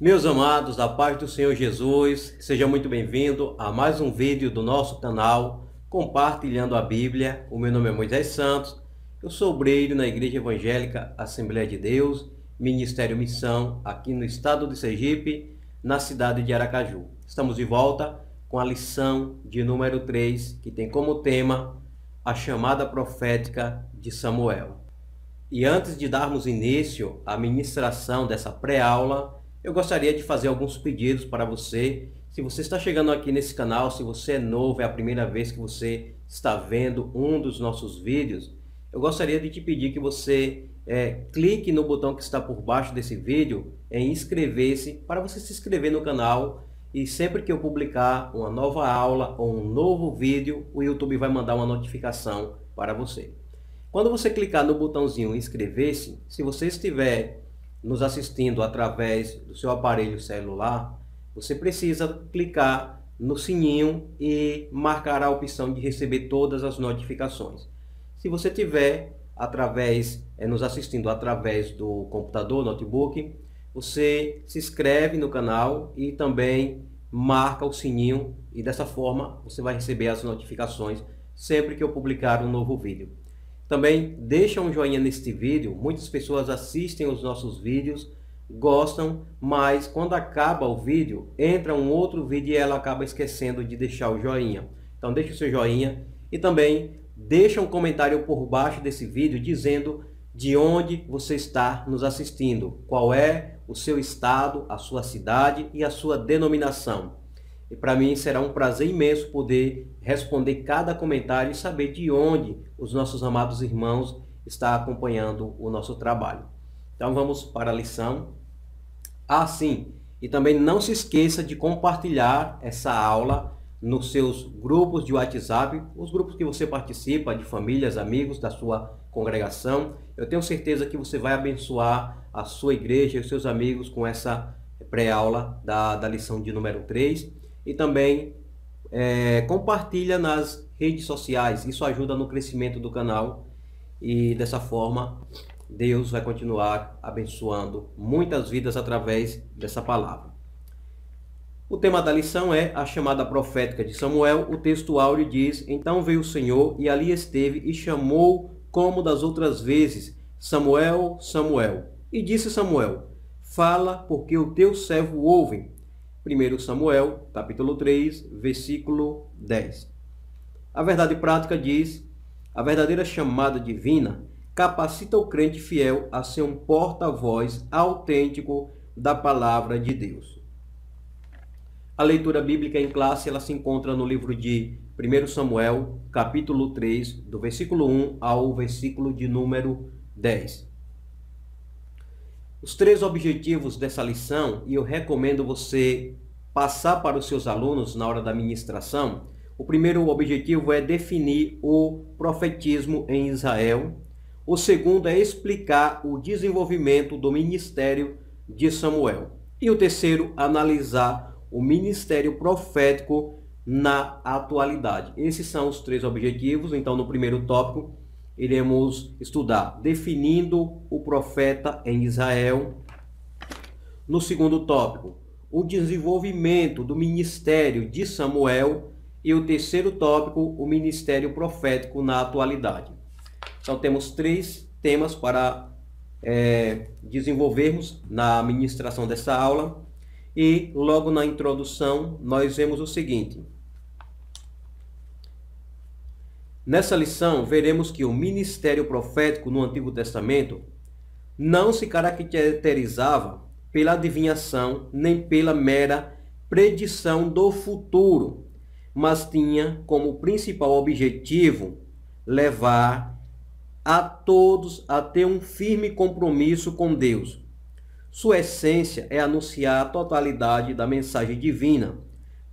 Meus amados, a paz do Senhor Jesus, seja muito bem-vindo a mais um vídeo do nosso canal Compartilhando a Bíblia. O meu nome é Moisés Santos, eu sou obreiro na Igreja Evangélica Assembleia de Deus, Ministério Missão, aqui no estado de Sergipe, na cidade de Aracaju. Estamos de volta com a lição de número 3, que tem como tema a chamada profética de Samuel. E antes de darmos início à ministração dessa pré-aula, eu gostaria de fazer alguns pedidos para você. Se você está chegando aqui nesse canal, se você é novo, é a primeira vez que você está vendo um dos nossos vídeos, eu gostaria de te pedir que você é, clique no botão que está por baixo desse vídeo em inscrever-se para você se inscrever no canal e sempre que eu publicar uma nova aula ou um novo vídeo, o YouTube vai mandar uma notificação para você. Quando você clicar no botãozinho inscrever-se, se você estiver nos assistindo através do seu aparelho celular, você precisa clicar no sininho e marcar a opção de receber todas as notificações. Se você tiver através eh, nos assistindo através do computador, notebook, você se inscreve no canal e também marca o sininho e dessa forma você vai receber as notificações sempre que eu publicar um novo vídeo. Também deixa um joinha neste vídeo, muitas pessoas assistem os nossos vídeos, gostam, mas quando acaba o vídeo, entra um outro vídeo e ela acaba esquecendo de deixar o joinha. Então deixa o seu joinha e também deixa um comentário por baixo desse vídeo dizendo de onde você está nos assistindo, qual é o seu estado, a sua cidade e a sua denominação. E para mim será um prazer imenso poder responder cada comentário e saber de onde os nossos amados irmãos estão acompanhando o nosso trabalho. Então vamos para a lição. Ah, sim, e também não se esqueça de compartilhar essa aula nos seus grupos de WhatsApp, os grupos que você participa, de famílias, amigos da sua congregação. Eu tenho certeza que você vai abençoar a sua igreja e os seus amigos com essa pré-aula da, da lição de número 3. E também é, compartilha nas redes sociais, isso ajuda no crescimento do canal e dessa forma Deus vai continuar abençoando muitas vidas através dessa palavra. O tema da lição é a chamada profética de Samuel. O texto áureo diz: Então veio o Senhor e ali esteve e chamou como das outras vezes: Samuel, Samuel. E disse Samuel: Fala, porque o teu servo ouve. 1 Samuel, capítulo 3, versículo 10. A verdade prática diz: A verdadeira chamada divina capacita o crente fiel a ser um porta-voz autêntico da palavra de Deus. A leitura bíblica em classe ela se encontra no livro de 1 Samuel, capítulo 3, do versículo 1 ao versículo de número 10. Os três objetivos dessa lição, e eu recomendo você passar para os seus alunos na hora da ministração. O primeiro objetivo é definir o profetismo em Israel. O segundo é explicar o desenvolvimento do ministério de Samuel. E o terceiro, analisar o ministério profético na atualidade. Esses são os três objetivos. Então, no primeiro tópico, iremos estudar definindo o profeta em Israel. No segundo tópico, o desenvolvimento do ministério de Samuel. E o terceiro tópico, o ministério profético na atualidade. Então, temos três temas para é, desenvolvermos na administração dessa aula. E logo na introdução, nós vemos o seguinte. Nessa lição, veremos que o ministério profético no Antigo Testamento não se caracterizava pela adivinhação nem pela mera predição do futuro, mas tinha como principal objetivo levar a todos a ter um firme compromisso com Deus, sua essência é anunciar a totalidade da mensagem divina.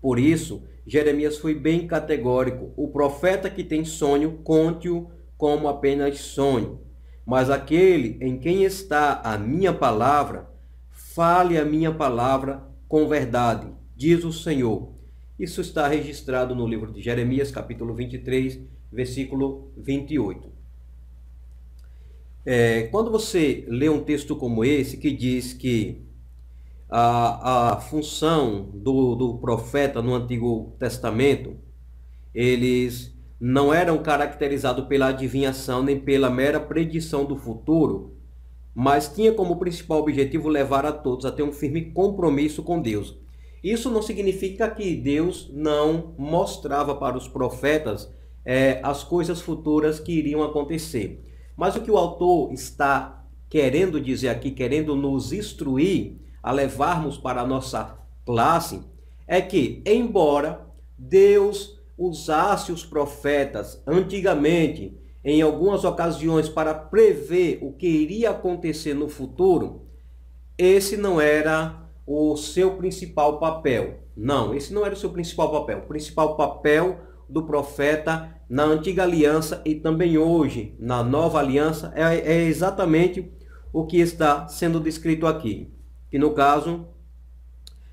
Por isso, Jeremias foi bem categórico: o profeta que tem sonho, conte-o como apenas sonho. Mas aquele em quem está a minha palavra, fale a minha palavra com verdade, diz o Senhor. Isso está registrado no livro de Jeremias, capítulo 23, versículo 28. É, quando você lê um texto como esse, que diz que a, a função do, do profeta no Antigo Testamento, eles não eram caracterizados pela adivinhação nem pela mera predição do futuro, mas tinha como principal objetivo levar a todos a ter um firme compromisso com Deus. Isso não significa que Deus não mostrava para os profetas é, as coisas futuras que iriam acontecer. Mas o que o autor está querendo dizer aqui, querendo nos instruir a levarmos para a nossa classe, é que, embora Deus usasse os profetas antigamente, em algumas ocasiões, para prever o que iria acontecer no futuro, esse não era o seu principal papel. Não, esse não era o seu principal papel. O principal papel do profeta na antiga aliança e também hoje na nova aliança é, é exatamente o que está sendo descrito aqui. Que no caso,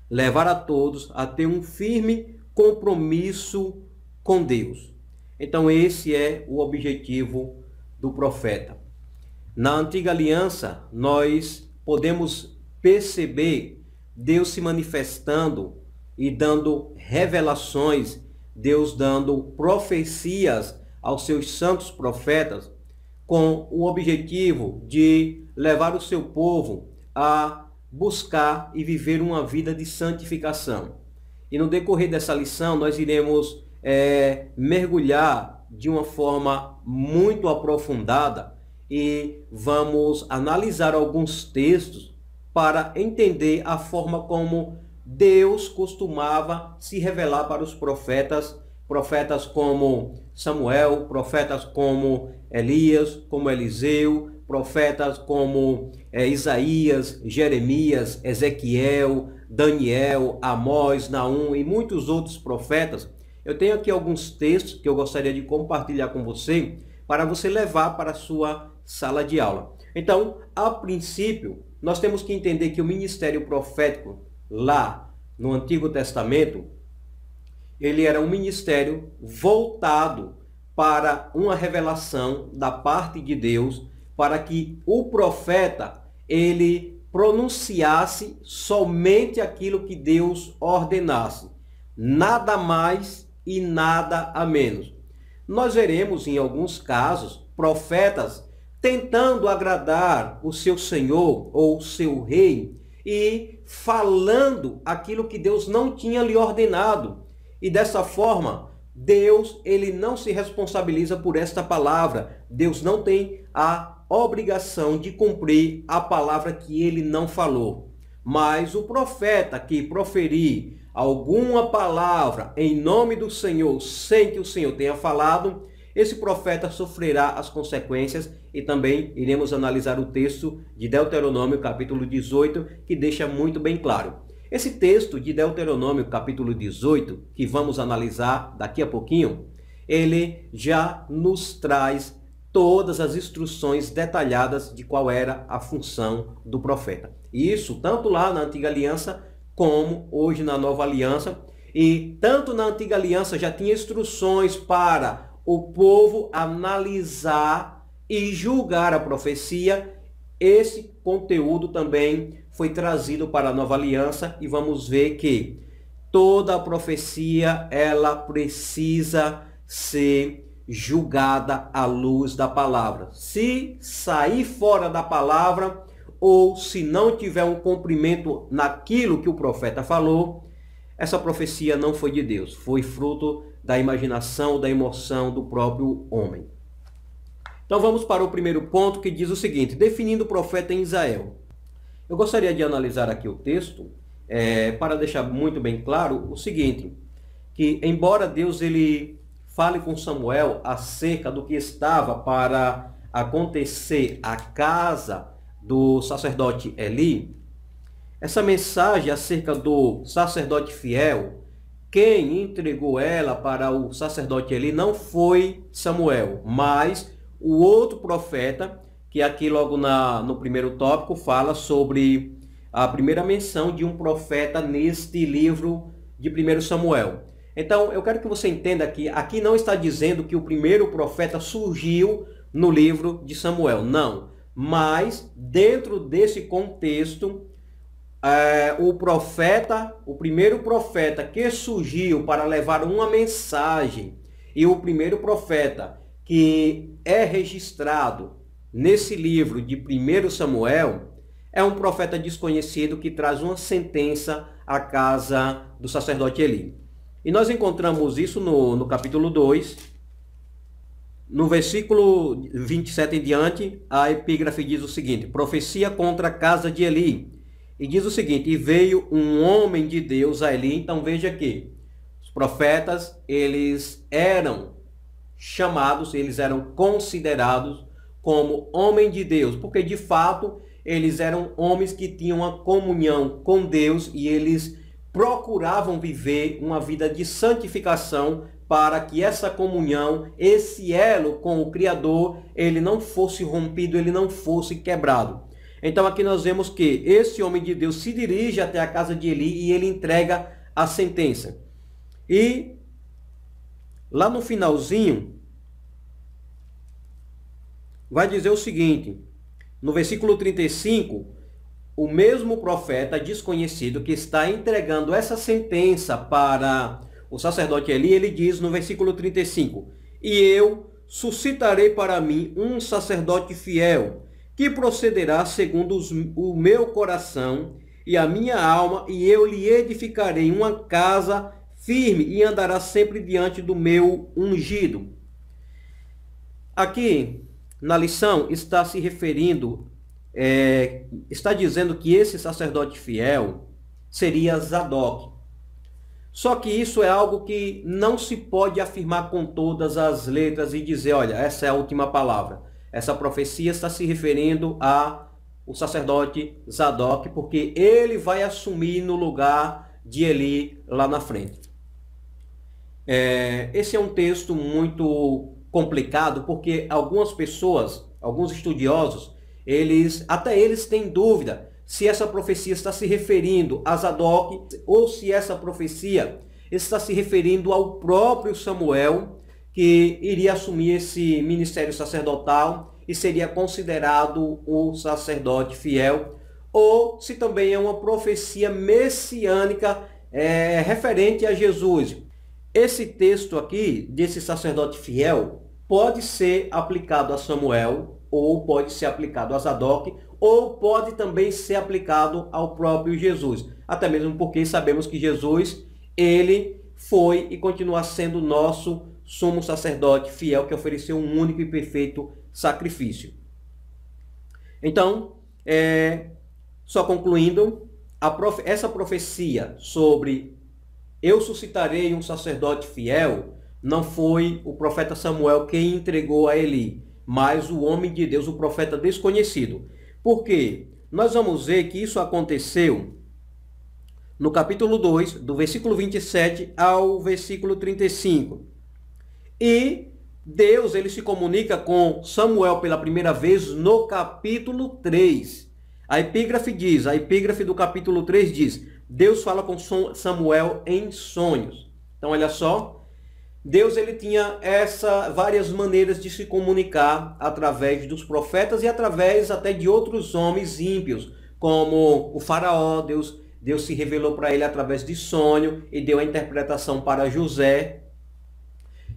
levar a todos a ter um firme compromisso com Deus. Então, esse é o objetivo do profeta. Na antiga aliança, nós podemos perceber Deus se manifestando e dando revelações Deus dando profecias aos seus santos profetas com o objetivo de levar o seu povo a buscar e viver uma vida de santificação. E no decorrer dessa lição, nós iremos é, mergulhar de uma forma muito aprofundada e vamos analisar alguns textos para entender a forma como Deus costumava se revelar para os profetas, profetas como Samuel, profetas como Elias, como Eliseu, profetas como é, Isaías, Jeremias, Ezequiel, Daniel, Amós, Naum e muitos outros profetas. Eu tenho aqui alguns textos que eu gostaria de compartilhar com você para você levar para a sua sala de aula. Então, a princípio, nós temos que entender que o ministério profético lá no Antigo Testamento, ele era um ministério voltado para uma revelação da parte de Deus, para que o profeta ele pronunciasse somente aquilo que Deus ordenasse, nada mais e nada a menos. Nós veremos em alguns casos profetas tentando agradar o seu senhor ou o seu rei e falando aquilo que Deus não tinha lhe ordenado. E dessa forma, Deus ele não se responsabiliza por esta palavra. Deus não tem a obrigação de cumprir a palavra que ele não falou. Mas o profeta que proferir alguma palavra em nome do Senhor sem que o Senhor tenha falado, esse profeta sofrerá as consequências e também iremos analisar o texto de Deuteronômio, capítulo 18, que deixa muito bem claro. Esse texto de Deuteronômio, capítulo 18, que vamos analisar daqui a pouquinho, ele já nos traz todas as instruções detalhadas de qual era a função do profeta. Isso tanto lá na antiga aliança como hoje na nova aliança. E tanto na antiga aliança já tinha instruções para o povo analisar e julgar a profecia. Esse conteúdo também foi trazido para a nova aliança e vamos ver que toda a profecia ela precisa ser julgada à luz da palavra. Se sair fora da palavra ou se não tiver um cumprimento naquilo que o profeta falou, essa profecia não foi de Deus, foi fruto da imaginação, da emoção do próprio homem. Então vamos para o primeiro ponto que diz o seguinte: definindo o profeta em Israel. Eu gostaria de analisar aqui o texto é, para deixar muito bem claro o seguinte: que embora Deus ele fale com Samuel acerca do que estava para acontecer à casa do sacerdote Eli, essa mensagem acerca do sacerdote fiel quem entregou ela para o sacerdote Eli não foi Samuel, mas o outro profeta, que aqui logo na, no primeiro tópico fala sobre a primeira menção de um profeta neste livro de 1 Samuel. Então, eu quero que você entenda que aqui não está dizendo que o primeiro profeta surgiu no livro de Samuel, não. Mas, dentro desse contexto, é, o profeta, o primeiro profeta que surgiu para levar uma mensagem e o primeiro profeta que é registrado nesse livro de 1 Samuel é um profeta desconhecido que traz uma sentença à casa do sacerdote Eli. E nós encontramos isso no, no capítulo 2, no versículo 27 em diante, a epígrafe diz o seguinte: Profecia contra a casa de Eli. E diz o seguinte: E veio um homem de Deus a Eli. Então veja que os profetas, eles eram chamados, eles eram considerados como homem de Deus, porque de fato eles eram homens que tinham uma comunhão com Deus e eles procuravam viver uma vida de santificação para que essa comunhão, esse elo com o Criador, ele não fosse rompido, ele não fosse quebrado. Então aqui nós vemos que esse homem de Deus se dirige até a casa de Eli e ele entrega a sentença. E lá no finalzinho vai dizer o seguinte, no versículo 35, o mesmo profeta desconhecido que está entregando essa sentença para o sacerdote Eli, ele diz no versículo 35: "E eu suscitarei para mim um sacerdote fiel, que procederá segundo os, o meu coração e a minha alma, e eu lhe edificarei uma casa firme e andará sempre diante do meu ungido. Aqui na lição está se referindo, é, está dizendo que esse sacerdote fiel seria Zadok. Só que isso é algo que não se pode afirmar com todas as letras e dizer, olha, essa é a última palavra. Essa profecia está se referindo a o sacerdote Zadok, porque ele vai assumir no lugar de Eli lá na frente. É, esse é um texto muito complicado, porque algumas pessoas, alguns estudiosos, eles até eles têm dúvida se essa profecia está se referindo a Zadok ou se essa profecia está se referindo ao próprio Samuel que iria assumir esse ministério sacerdotal e seria considerado o sacerdote fiel, ou se também é uma profecia messiânica é, referente a Jesus. Esse texto aqui, desse sacerdote fiel, pode ser aplicado a Samuel, ou pode ser aplicado a Zadok, ou pode também ser aplicado ao próprio Jesus. Até mesmo porque sabemos que Jesus, ele foi e continua sendo nosso sumo sacerdote fiel que ofereceu um único e perfeito sacrifício. Então, é, só concluindo, profe essa profecia sobre eu suscitarei um sacerdote fiel não foi o profeta Samuel quem entregou a Eli, mas o homem de Deus, o profeta desconhecido. Por quê? Nós vamos ver que isso aconteceu no capítulo 2, do versículo 27 ao versículo 35. E Deus ele se comunica com Samuel pela primeira vez no capítulo 3. A epígrafe diz, a epígrafe do capítulo 3 diz: Deus fala com Samuel em sonhos. Então olha só, Deus ele tinha essa várias maneiras de se comunicar através dos profetas e através até de outros homens ímpios, como o faraó, Deus Deus se revelou para ele através de sonho e deu a interpretação para José,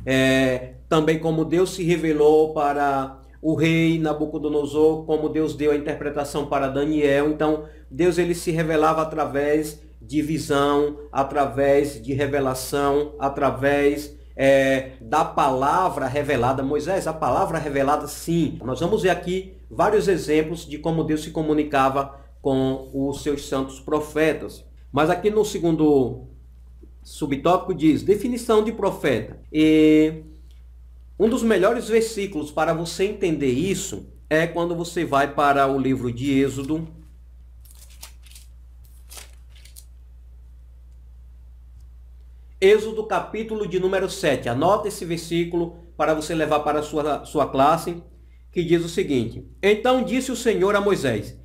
é, também como Deus se revelou para o rei Nabucodonosor, como Deus deu a interpretação para Daniel. Então, Deus ele se revelava através de visão, através de revelação, através é, da palavra revelada. Moisés, a palavra revelada, sim. Nós vamos ver aqui vários exemplos de como Deus se comunicava com os seus santos profetas. Mas aqui no segundo Subtópico diz: definição de profeta. E um dos melhores versículos para você entender isso é quando você vai para o livro de Êxodo. Êxodo capítulo de número 7. Anota esse versículo para você levar para a sua, sua classe, que diz o seguinte: Então disse o Senhor a Moisés: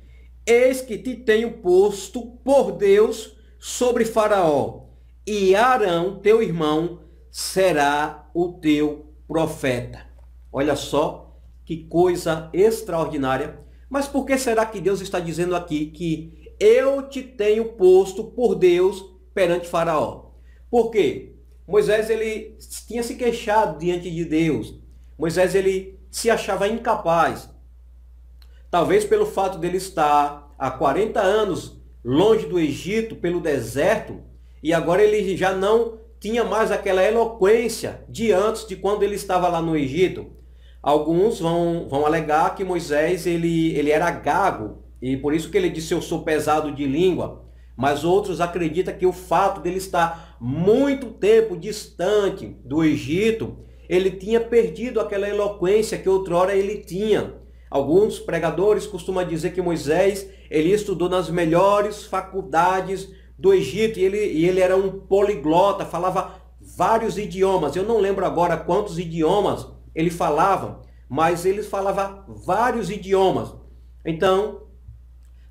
Eis que te tenho posto por Deus sobre Faraó e Arão, teu irmão, será o teu profeta. Olha só que coisa extraordinária. Mas por que será que Deus está dizendo aqui que eu te tenho posto por Deus perante Faraó? Por quê? Moisés ele tinha se queixado diante de Deus. Moisés ele se achava incapaz. Talvez pelo fato dele estar há 40 anos longe do Egito, pelo deserto, e agora ele já não tinha mais aquela eloquência de antes, de quando ele estava lá no Egito. Alguns vão, vão alegar que Moisés ele, ele era gago e por isso que ele disse eu sou pesado de língua. Mas outros acreditam que o fato dele estar muito tempo distante do Egito, ele tinha perdido aquela eloquência que outrora ele tinha. Alguns pregadores costumam dizer que Moisés ele estudou nas melhores faculdades do Egito e ele, e ele era um poliglota, falava vários idiomas. Eu não lembro agora quantos idiomas ele falava, mas ele falava vários idiomas. Então,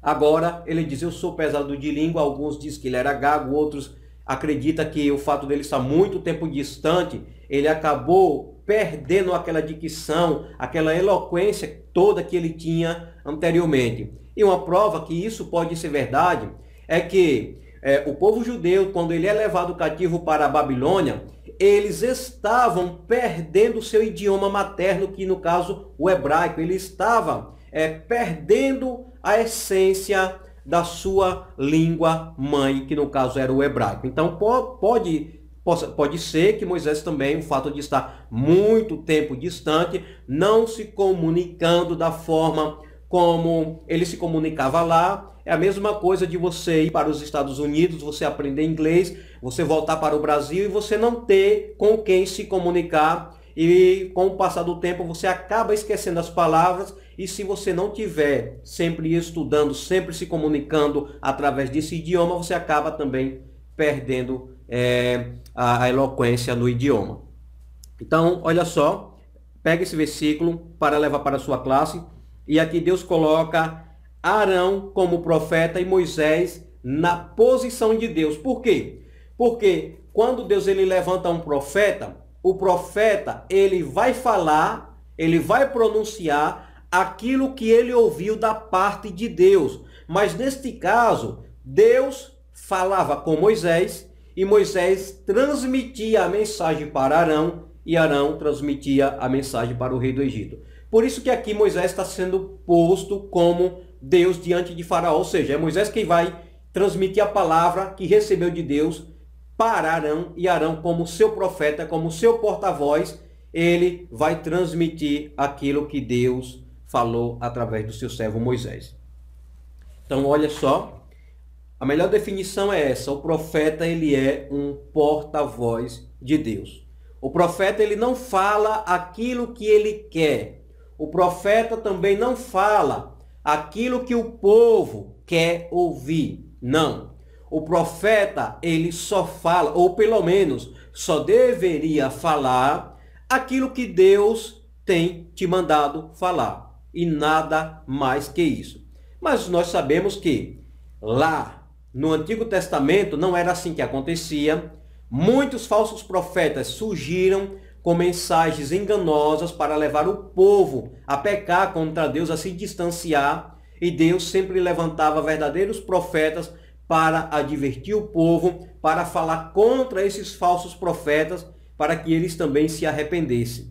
agora ele diz: Eu sou pesado de língua. Alguns dizem que ele era gago, outros acreditam que o fato dele estar muito tempo distante, ele acabou perdendo aquela dicção, aquela eloquência toda que ele tinha anteriormente. E uma prova que isso pode ser verdade é que é, o povo judeu, quando ele é levado cativo para a Babilônia, eles estavam perdendo o seu idioma materno, que no caso o hebraico, ele estava é, perdendo a essência da sua língua mãe, que no caso era o hebraico. Então pode, pode ser que Moisés também, o fato de estar muito tempo distante, não se comunicando da forma como ele se comunicava lá. É a mesma coisa de você ir para os Estados Unidos, você aprender inglês, você voltar para o Brasil e você não ter com quem se comunicar. E com o passar do tempo você acaba esquecendo as palavras e se você não tiver sempre estudando, sempre se comunicando através desse idioma, você acaba também perdendo é, a, a eloquência no idioma. Então, olha só, pega esse versículo para levar para a sua classe e aqui Deus coloca Arão como profeta e Moisés na posição de Deus. Por quê? Porque quando Deus ele levanta um profeta, o profeta ele vai falar, ele vai pronunciar aquilo que ele ouviu da parte de Deus. Mas neste caso, Deus falava com Moisés e Moisés transmitia a mensagem para Arão e Arão transmitia a mensagem para o rei do Egito. Por isso que aqui Moisés está sendo posto como Deus diante de Faraó, ou seja, é Moisés quem vai transmitir a palavra que recebeu de Deus para Arão e Arão como seu profeta, como seu porta-voz, ele vai transmitir aquilo que Deus falou através do seu servo Moisés. Então, olha só, a melhor definição é essa: o profeta ele é um porta-voz de Deus. O profeta ele não fala aquilo que ele quer, o profeta também não fala aquilo que o povo quer ouvir. Não. O profeta, ele só fala, ou pelo menos só deveria falar aquilo que Deus tem te mandado falar. E nada mais que isso. Mas nós sabemos que lá no Antigo Testamento não era assim que acontecia. Muitos falsos profetas surgiram com mensagens enganosas para levar o povo a pecar contra Deus, a se distanciar, e Deus sempre levantava verdadeiros profetas para advertir o povo, para falar contra esses falsos profetas, para que eles também se arrependessem.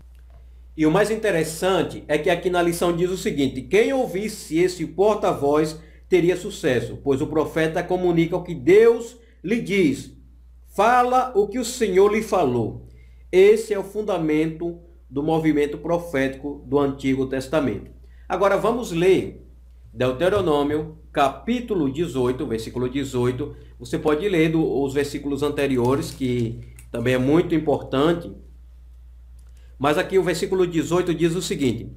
E o mais interessante é que aqui na lição diz o seguinte: quem ouvisse esse porta-voz teria sucesso, pois o profeta comunica o que Deus lhe diz, fala o que o Senhor lhe falou. Esse é o fundamento do movimento profético do Antigo Testamento. Agora vamos ler Deuteronômio, capítulo 18, versículo 18. Você pode ler do, os versículos anteriores, que também é muito importante. Mas aqui o versículo 18 diz o seguinte: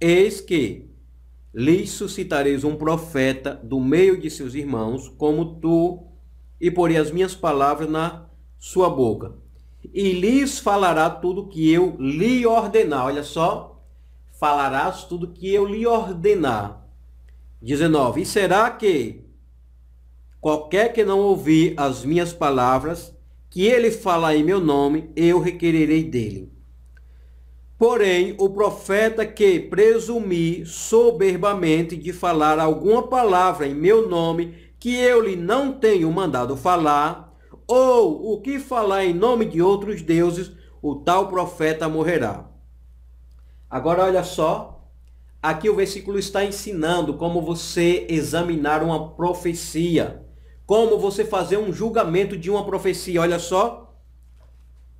Eis que lhes suscitareis um profeta do meio de seus irmãos, como tu, e porei as minhas palavras na sua boca e lhes falará tudo que eu lhe ordenar. Olha só, falarás tudo que eu lhe ordenar. 19. E será que qualquer que não ouvir as minhas palavras, que ele falar em meu nome, eu requererei dele. Porém, o profeta que presumir soberbamente de falar alguma palavra em meu nome, que eu lhe não tenho mandado falar, ou o que falar em nome de outros deuses, o tal profeta morrerá. Agora olha só, aqui o versículo está ensinando como você examinar uma profecia, como você fazer um julgamento de uma profecia. Olha só,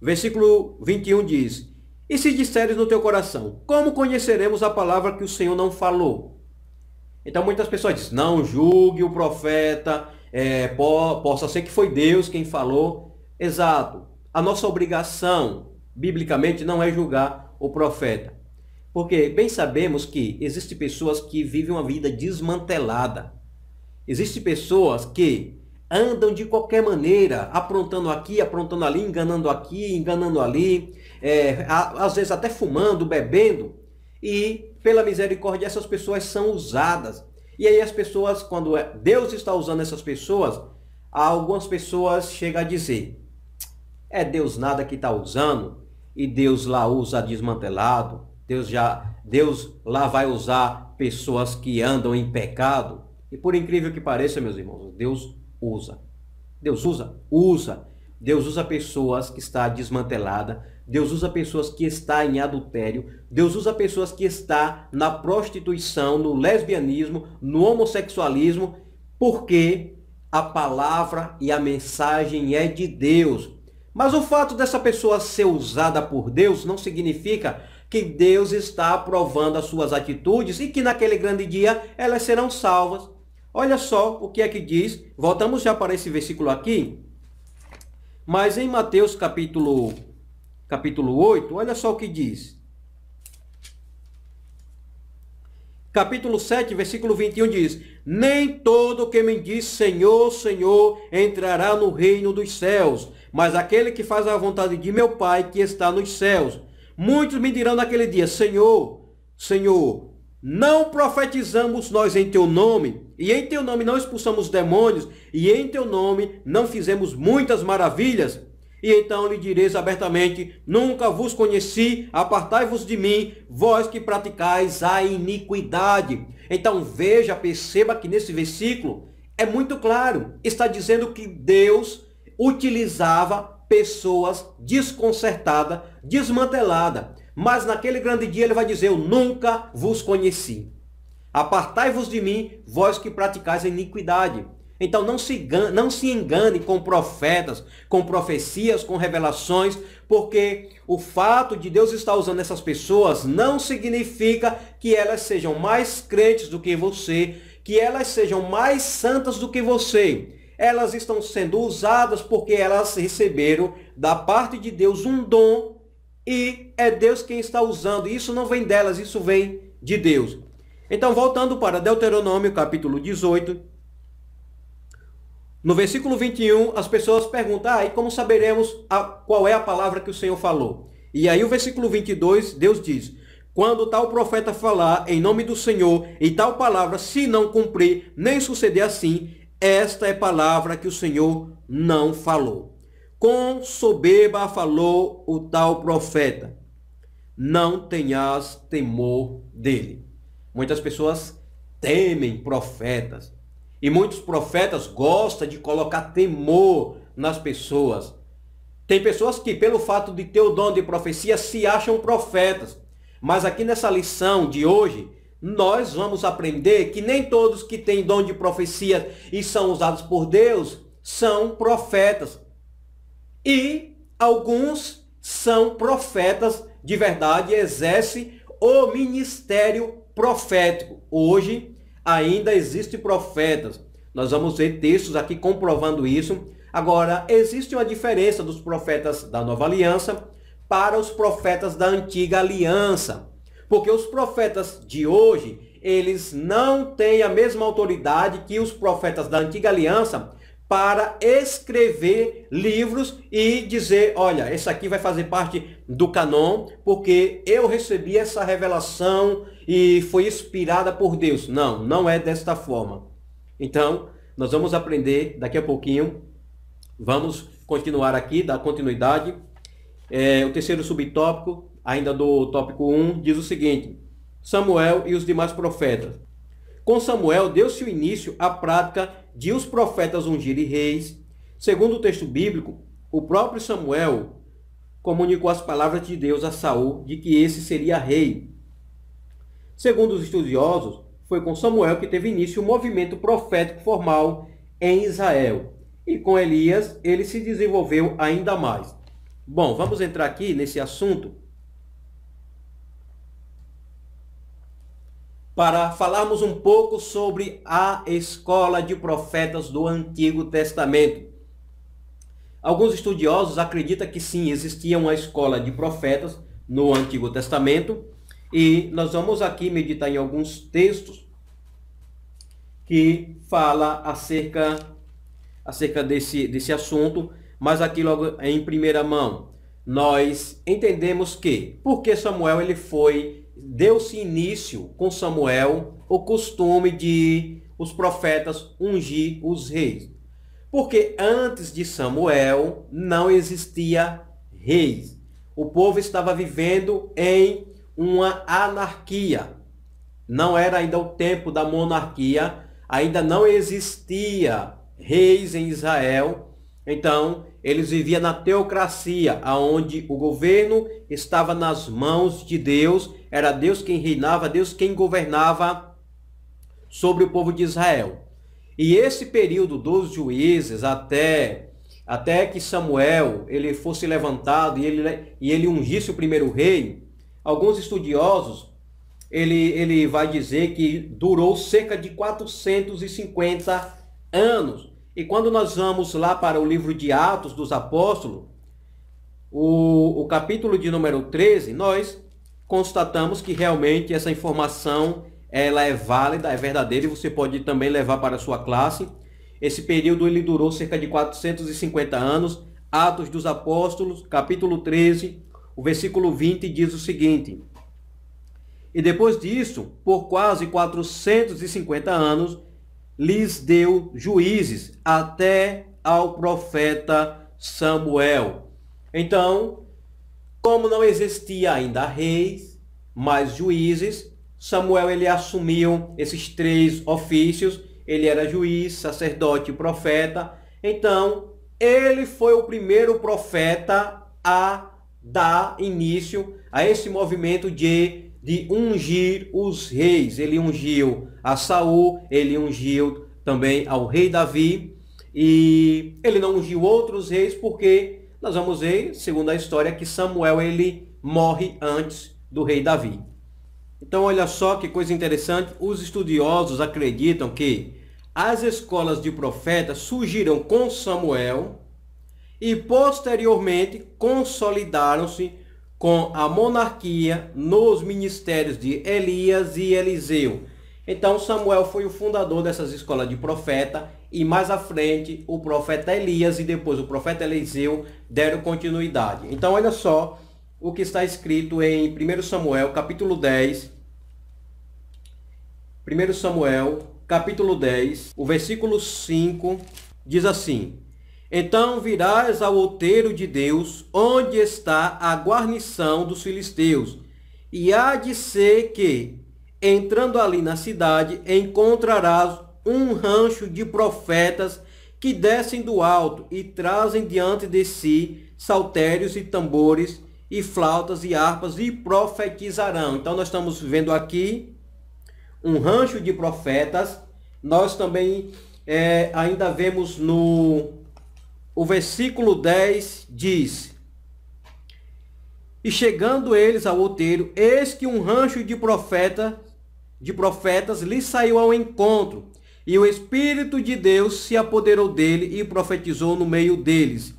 versículo 21 diz: E se disseres no teu coração, como conheceremos a palavra que o Senhor não falou? Então muitas pessoas dizem: Não julgue o profeta é, po, possa ser que foi Deus quem falou. Exato. A nossa obrigação, biblicamente, não é julgar o profeta. Porque bem sabemos que existem pessoas que vivem uma vida desmantelada. Existem pessoas que andam de qualquer maneira, aprontando aqui, aprontando ali, enganando aqui, enganando ali, é, às vezes até fumando, bebendo. E, pela misericórdia, essas pessoas são usadas e aí as pessoas, quando é, Deus está usando essas pessoas, algumas pessoas chegam a dizer, é Deus nada que está usando, e Deus lá usa desmantelado, Deus já, Deus lá vai usar pessoas que andam em pecado. E por incrível que pareça, meus irmãos, Deus usa. Deus usa? Usa. Deus usa pessoas que está desmantelada, Deus usa pessoas que está em adultério, Deus usa pessoas que está na prostituição, no lesbianismo, no homossexualismo, porque a palavra e a mensagem é de Deus. Mas o fato dessa pessoa ser usada por Deus não significa que Deus está aprovando as suas atitudes e que naquele grande dia elas serão salvas. Olha só o que é que diz. Voltamos já para esse versículo aqui. Mas em Mateus capítulo, capítulo 8, olha só o que diz. Capítulo 7, versículo 21 diz: Nem todo que me diz Senhor, Senhor entrará no reino dos céus, mas aquele que faz a vontade de meu Pai que está nos céus. Muitos me dirão naquele dia: Senhor, Senhor, não profetizamos nós em teu nome, e em teu nome não expulsamos demônios, e em teu nome não fizemos muitas maravilhas. E então lhe direis abertamente: Nunca vos conheci, apartai-vos de mim, vós que praticais a iniquidade. Então veja, perceba que nesse versículo é muito claro, está dizendo que Deus utilizava pessoas desconcertadas, desmanteladas. Mas naquele grande dia ele vai dizer: Eu nunca vos conheci. Apartai-vos de mim, vós que praticais a iniquidade. Então não se, engane, não se engane com profetas, com profecias, com revelações, porque o fato de Deus estar usando essas pessoas não significa que elas sejam mais crentes do que você, que elas sejam mais santas do que você. Elas estão sendo usadas porque elas receberam da parte de Deus um dom e é Deus quem está usando. Isso não vem delas, isso vem de Deus. Então, voltando para Deuteronômio, capítulo 18, no versículo 21, as pessoas perguntam: "Ah, e como saberemos a, qual é a palavra que o Senhor falou?" E aí o versículo 22, Deus diz: "Quando tal profeta falar em nome do Senhor e tal palavra se não cumprir, nem suceder assim, esta é palavra que o Senhor não falou." Com soberba falou o tal profeta: "Não tenhas temor dele." Muitas pessoas temem profetas. E muitos profetas gostam de colocar temor nas pessoas. Tem pessoas que, pelo fato de ter o dom de profecia, se acham profetas. Mas aqui nessa lição de hoje, nós vamos aprender que nem todos que têm dom de profecia e são usados por Deus são profetas. E alguns são profetas de verdade e exercem o ministério profético. Hoje ainda existem profetas. Nós vamos ver textos aqui comprovando isso. Agora, existe uma diferença dos profetas da nova aliança para os profetas da antiga aliança. Porque os profetas de hoje, eles não têm a mesma autoridade que os profetas da antiga aliança, para escrever livros e dizer, olha, esse aqui vai fazer parte do canon, porque eu recebi essa revelação e foi inspirada por Deus. Não, não é desta forma. Então, nós vamos aprender daqui a pouquinho. Vamos continuar aqui, dar continuidade. É, o terceiro subtópico, ainda do tópico 1, diz o seguinte: Samuel e os demais profetas. Com Samuel deu-se o início à prática de os profetas ungirem reis. Segundo o texto bíblico, o próprio Samuel comunicou as palavras de Deus a Saul de que esse seria rei. Segundo os estudiosos, foi com Samuel que teve início o movimento profético formal em Israel. E com Elias, ele se desenvolveu ainda mais. Bom, vamos entrar aqui nesse assunto para falarmos um pouco sobre a escola de profetas do Antigo Testamento. Alguns estudiosos acreditam que sim, existia uma escola de profetas no Antigo Testamento e nós vamos aqui meditar em alguns textos que fala acerca acerca desse desse assunto, mas aqui logo em primeira mão nós entendemos que porque Samuel ele foi deu-se início com Samuel o costume de os profetas ungir os reis. Porque antes de Samuel não existia reis. O povo estava vivendo em uma anarquia. Não era ainda o tempo da monarquia, ainda não existia reis em Israel. Então, eles viviam na teocracia, aonde o governo estava nas mãos de Deus era Deus quem reinava, Deus quem governava sobre o povo de Israel. E esse período dos juízes até até que Samuel ele fosse levantado e ele, e ele ungisse o primeiro rei, alguns estudiosos ele, ele vai dizer que durou cerca de 450 anos. E quando nós vamos lá para o livro de Atos dos Apóstolos, o, o capítulo de número 13, nós constatamos que realmente essa informação ela é válida, é verdadeira e você pode também levar para a sua classe. Esse período ele durou cerca de 450 anos. Atos dos Apóstolos, capítulo 13, o versículo 20 diz o seguinte: E depois disso, por quase 450 anos, lhes deu juízes até ao profeta Samuel. Então, como não existia ainda reis, mas juízes, Samuel ele assumiu esses três ofícios. Ele era juiz, sacerdote e profeta. Então, ele foi o primeiro profeta a dar início a esse movimento de, de ungir os reis. Ele ungiu a Saul, ele ungiu também ao rei Davi. E ele não ungiu outros reis porque nós vamos ver, segundo a história, que Samuel ele morre antes do rei Davi. Então, olha só que coisa interessante. Os estudiosos acreditam que as escolas de profetas surgiram com Samuel e posteriormente consolidaram-se com a monarquia nos ministérios de Elias e Eliseu, então Samuel foi o fundador dessas escolas de profeta e mais à frente o profeta Elias e depois o profeta Eliseu deram continuidade. Então olha só o que está escrito em 1 Samuel capítulo 10. 1 Samuel capítulo 10, o versículo 5 diz assim: Então virás ao outeiro de Deus, onde está a guarnição dos filisteus, e há de ser que Entrando ali na cidade, encontrarás um rancho de profetas que descem do alto e trazem diante de si saltérios e tambores e flautas e harpas e profetizarão. Então nós estamos vendo aqui um rancho de profetas. Nós também é, ainda vemos no o versículo 10 diz: E chegando eles ao outeiro, eis que um rancho de profetas de profetas lhe saiu ao encontro, e o Espírito de Deus se apoderou dele e profetizou no meio deles.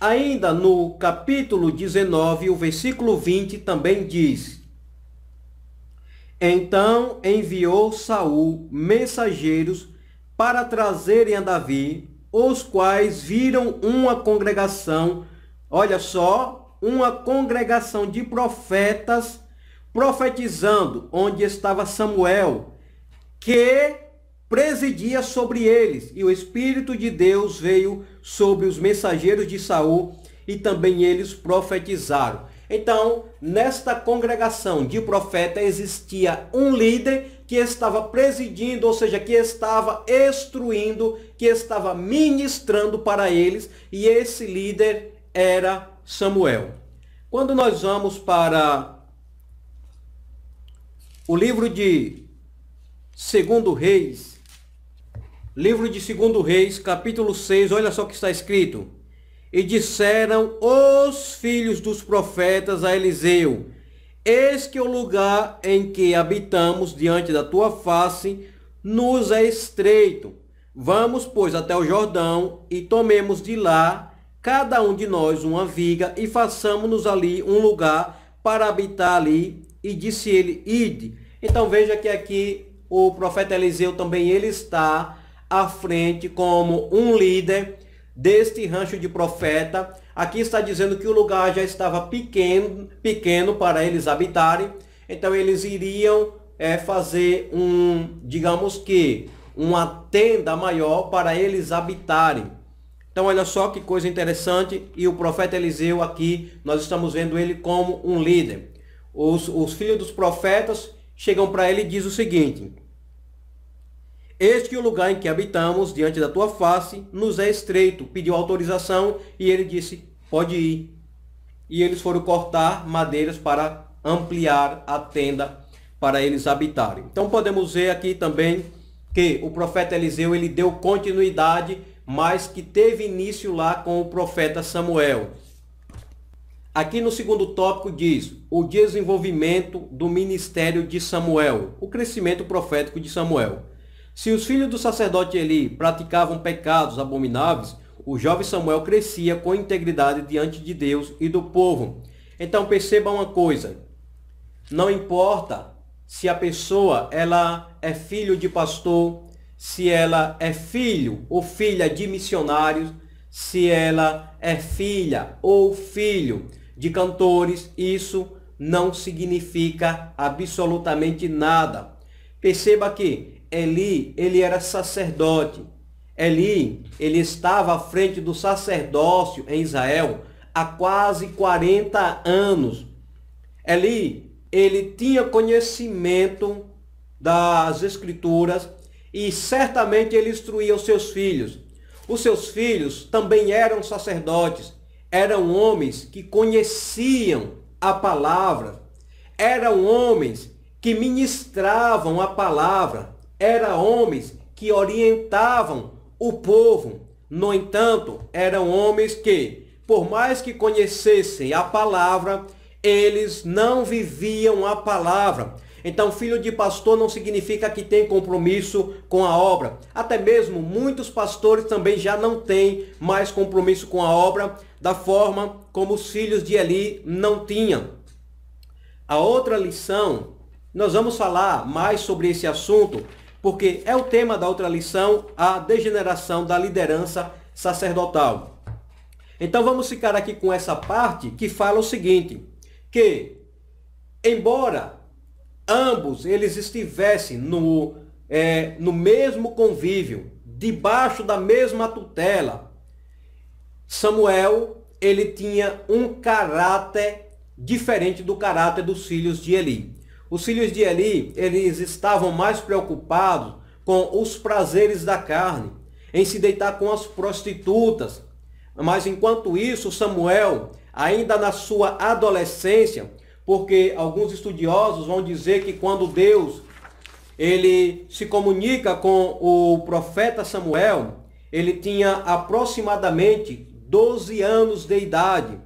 Ainda no capítulo 19, o versículo 20 também diz: Então enviou Saul mensageiros para trazerem a Davi, os quais viram uma congregação, olha só, uma congregação de profetas profetizando onde estava Samuel, que presidia sobre eles, e o espírito de Deus veio sobre os mensageiros de Saul, e também eles profetizaram. Então, nesta congregação de profetas existia um líder que estava presidindo, ou seja, que estava instruindo, que estava ministrando para eles, e esse líder era Samuel. Quando nós vamos para o livro de Segundo Reis, livro de Segundo Reis, capítulo 6, olha só o que está escrito. E disseram os filhos dos profetas a Eliseu, eis que o lugar em que habitamos diante da tua face nos é estreito. Vamos, pois, até o Jordão e tomemos de lá cada um de nós uma viga e façamos-nos ali um lugar para habitar ali e disse ele, ide. Então veja que aqui o profeta Eliseu também ele está à frente como um líder deste rancho de profeta. Aqui está dizendo que o lugar já estava pequeno, pequeno para eles habitarem. Então eles iriam é, fazer um, digamos que, uma tenda maior para eles habitarem. Então olha só que coisa interessante e o profeta Eliseu aqui nós estamos vendo ele como um líder os, os filhos dos profetas chegam para ele e diz o seguinte: Este o lugar em que habitamos diante da tua face nos é estreito. Pediu autorização e ele disse: Pode ir. E eles foram cortar madeiras para ampliar a tenda para eles habitarem. Então podemos ver aqui também que o profeta Eliseu ele deu continuidade, mas que teve início lá com o profeta Samuel. Aqui no segundo tópico diz: o desenvolvimento do ministério de Samuel, o crescimento profético de Samuel. Se os filhos do sacerdote Eli praticavam pecados abomináveis, o jovem Samuel crescia com integridade diante de Deus e do povo. Então perceba uma coisa: não importa se a pessoa ela é filho de pastor, se ela é filho ou filha de missionários, se ela é filha ou filho de cantores, isso não significa absolutamente nada. Perceba que Eli, ele era sacerdote. Eli, ele estava à frente do sacerdócio em Israel há quase 40 anos. Eli, ele tinha conhecimento das escrituras e certamente ele instruía os seus filhos. Os seus filhos também eram sacerdotes, eram homens que conheciam a palavra. Eram homens que ministravam a palavra. Eram homens que orientavam o povo. No entanto, eram homens que, por mais que conhecessem a palavra, eles não viviam a palavra. Então, filho de pastor não significa que tem compromisso com a obra. Até mesmo muitos pastores também já não têm mais compromisso com a obra da forma como os filhos de Eli não tinham. A outra lição, nós vamos falar mais sobre esse assunto, porque é o tema da outra lição, a degeneração da liderança sacerdotal. Então vamos ficar aqui com essa parte que fala o seguinte, que embora ambos eles estivessem no, é, no mesmo convívio, debaixo da mesma tutela, Samuel ele tinha um caráter diferente do caráter dos filhos de Eli. Os filhos de Eli, eles estavam mais preocupados com os prazeres da carne, em se deitar com as prostitutas. Mas enquanto isso, Samuel, ainda na sua adolescência, porque alguns estudiosos vão dizer que quando Deus ele se comunica com o profeta Samuel, ele tinha aproximadamente 12 anos de idade,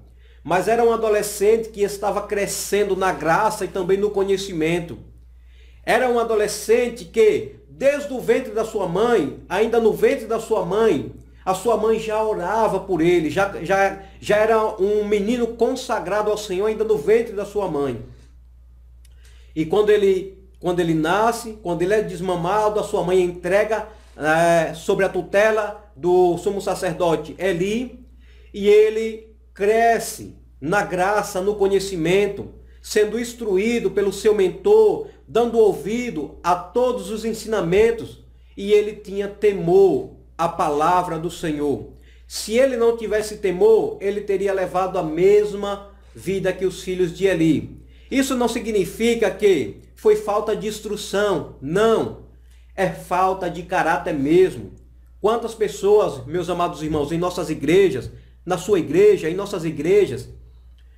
mas era um adolescente que estava crescendo na graça e também no conhecimento. Era um adolescente que, desde o ventre da sua mãe, ainda no ventre da sua mãe, a sua mãe já orava por ele, já, já, já era um menino consagrado ao Senhor ainda no ventre da sua mãe. E quando ele, quando ele nasce, quando ele é desmamado, a sua mãe entrega é, sobre a tutela do sumo sacerdote Eli, e ele cresce na graça, no conhecimento, sendo instruído pelo seu mentor, dando ouvido a todos os ensinamentos, e ele tinha temor à palavra do Senhor. Se ele não tivesse temor, ele teria levado a mesma vida que os filhos de Eli. Isso não significa que foi falta de instrução, não. É falta de caráter mesmo. Quantas pessoas, meus amados irmãos, em nossas igrejas na sua igreja, em nossas igrejas,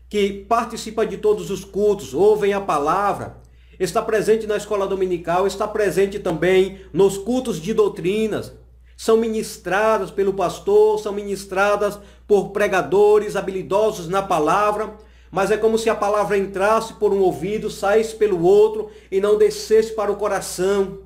que participa de todos os cultos, ouvem a palavra, está presente na escola dominical, está presente também nos cultos de doutrinas, são ministradas pelo pastor, são ministradas por pregadores habilidosos na palavra, mas é como se a palavra entrasse por um ouvido, saísse pelo outro e não descesse para o coração.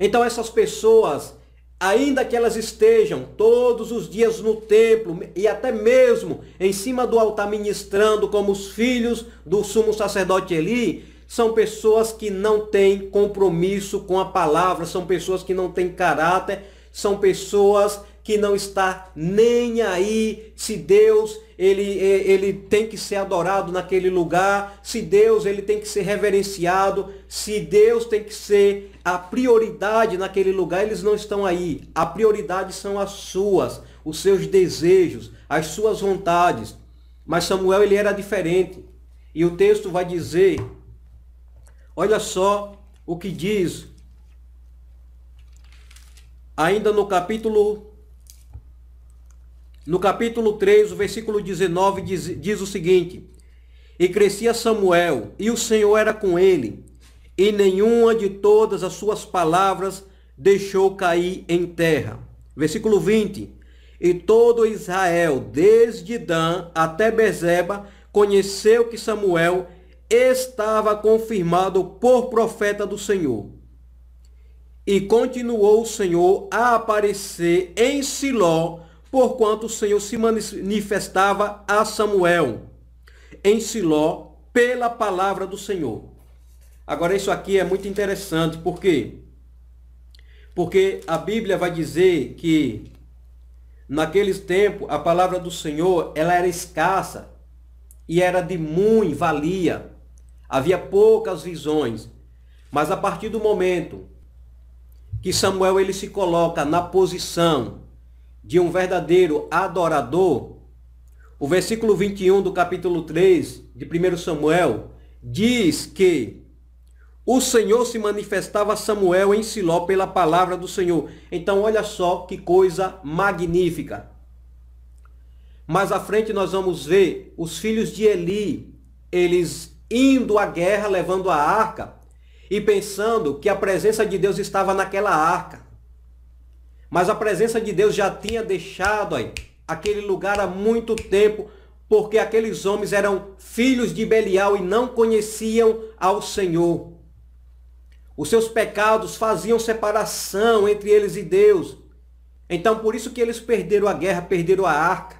Então essas pessoas ainda que elas estejam todos os dias no templo e até mesmo em cima do altar ministrando como os filhos do sumo sacerdote Eli, são pessoas que não têm compromisso com a palavra, são pessoas que não têm caráter, são pessoas que não está nem aí se Deus ele, ele tem que ser adorado naquele lugar, se Deus ele tem que ser reverenciado, se Deus tem que ser a prioridade naquele lugar, eles não estão aí. A prioridade são as suas, os seus desejos, as suas vontades. Mas Samuel ele era diferente. E o texto vai dizer, olha só o que diz, ainda no capítulo no capítulo 3, o versículo 19 diz, diz o seguinte: E crescia Samuel, e o Senhor era com ele, e nenhuma de todas as suas palavras deixou cair em terra. Versículo 20: E todo Israel, desde Dan até Bezeba, conheceu que Samuel estava confirmado por profeta do Senhor. E continuou o Senhor a aparecer em Siló porquanto o Senhor se manifestava a Samuel em Siló pela palavra do Senhor. Agora isso aqui é muito interessante, por quê? Porque a Bíblia vai dizer que naqueles tempos a palavra do Senhor, ela era escassa e era de muita valia. Havia poucas visões, mas a partir do momento que Samuel ele se coloca na posição de um verdadeiro adorador, o versículo 21 do capítulo 3 de 1 Samuel diz que o Senhor se manifestava a Samuel em Siló pela palavra do Senhor. Então olha só que coisa magnífica. Mais à frente nós vamos ver os filhos de Eli, eles indo à guerra levando a arca e pensando que a presença de Deus estava naquela arca. Mas a presença de Deus já tinha deixado aí, aquele lugar há muito tempo, porque aqueles homens eram filhos de Belial e não conheciam ao Senhor. Os seus pecados faziam separação entre eles e Deus. Então, por isso que eles perderam a guerra, perderam a arca.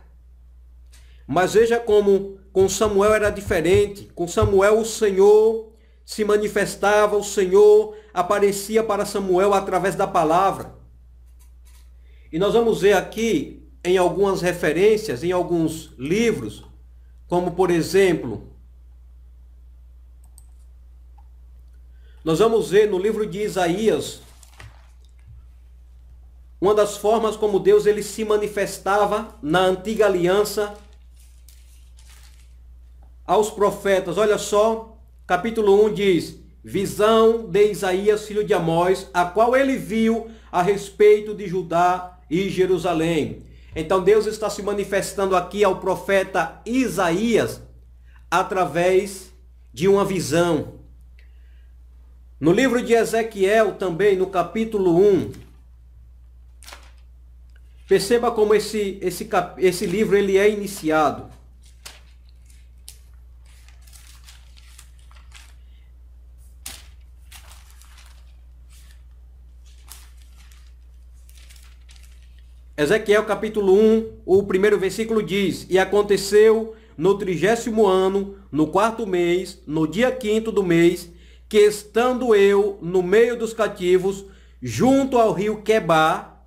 Mas veja como com Samuel era diferente. Com Samuel, o Senhor se manifestava, o Senhor aparecia para Samuel através da palavra. E nós vamos ver aqui em algumas referências, em alguns livros, como por exemplo, nós vamos ver no livro de Isaías uma das formas como Deus ele se manifestava na antiga aliança aos profetas. Olha só, capítulo 1 diz: Visão de Isaías, filho de Amós, a qual ele viu a respeito de Judá e Jerusalém. Então Deus está se manifestando aqui ao profeta Isaías através de uma visão. No livro de Ezequiel, também no capítulo 1, perceba como esse, esse, esse livro ele é iniciado. Ezequiel capítulo 1, o primeiro versículo diz, E aconteceu no trigésimo ano, no quarto mês, no dia quinto do mês, que estando eu no meio dos cativos, junto ao rio Quebá,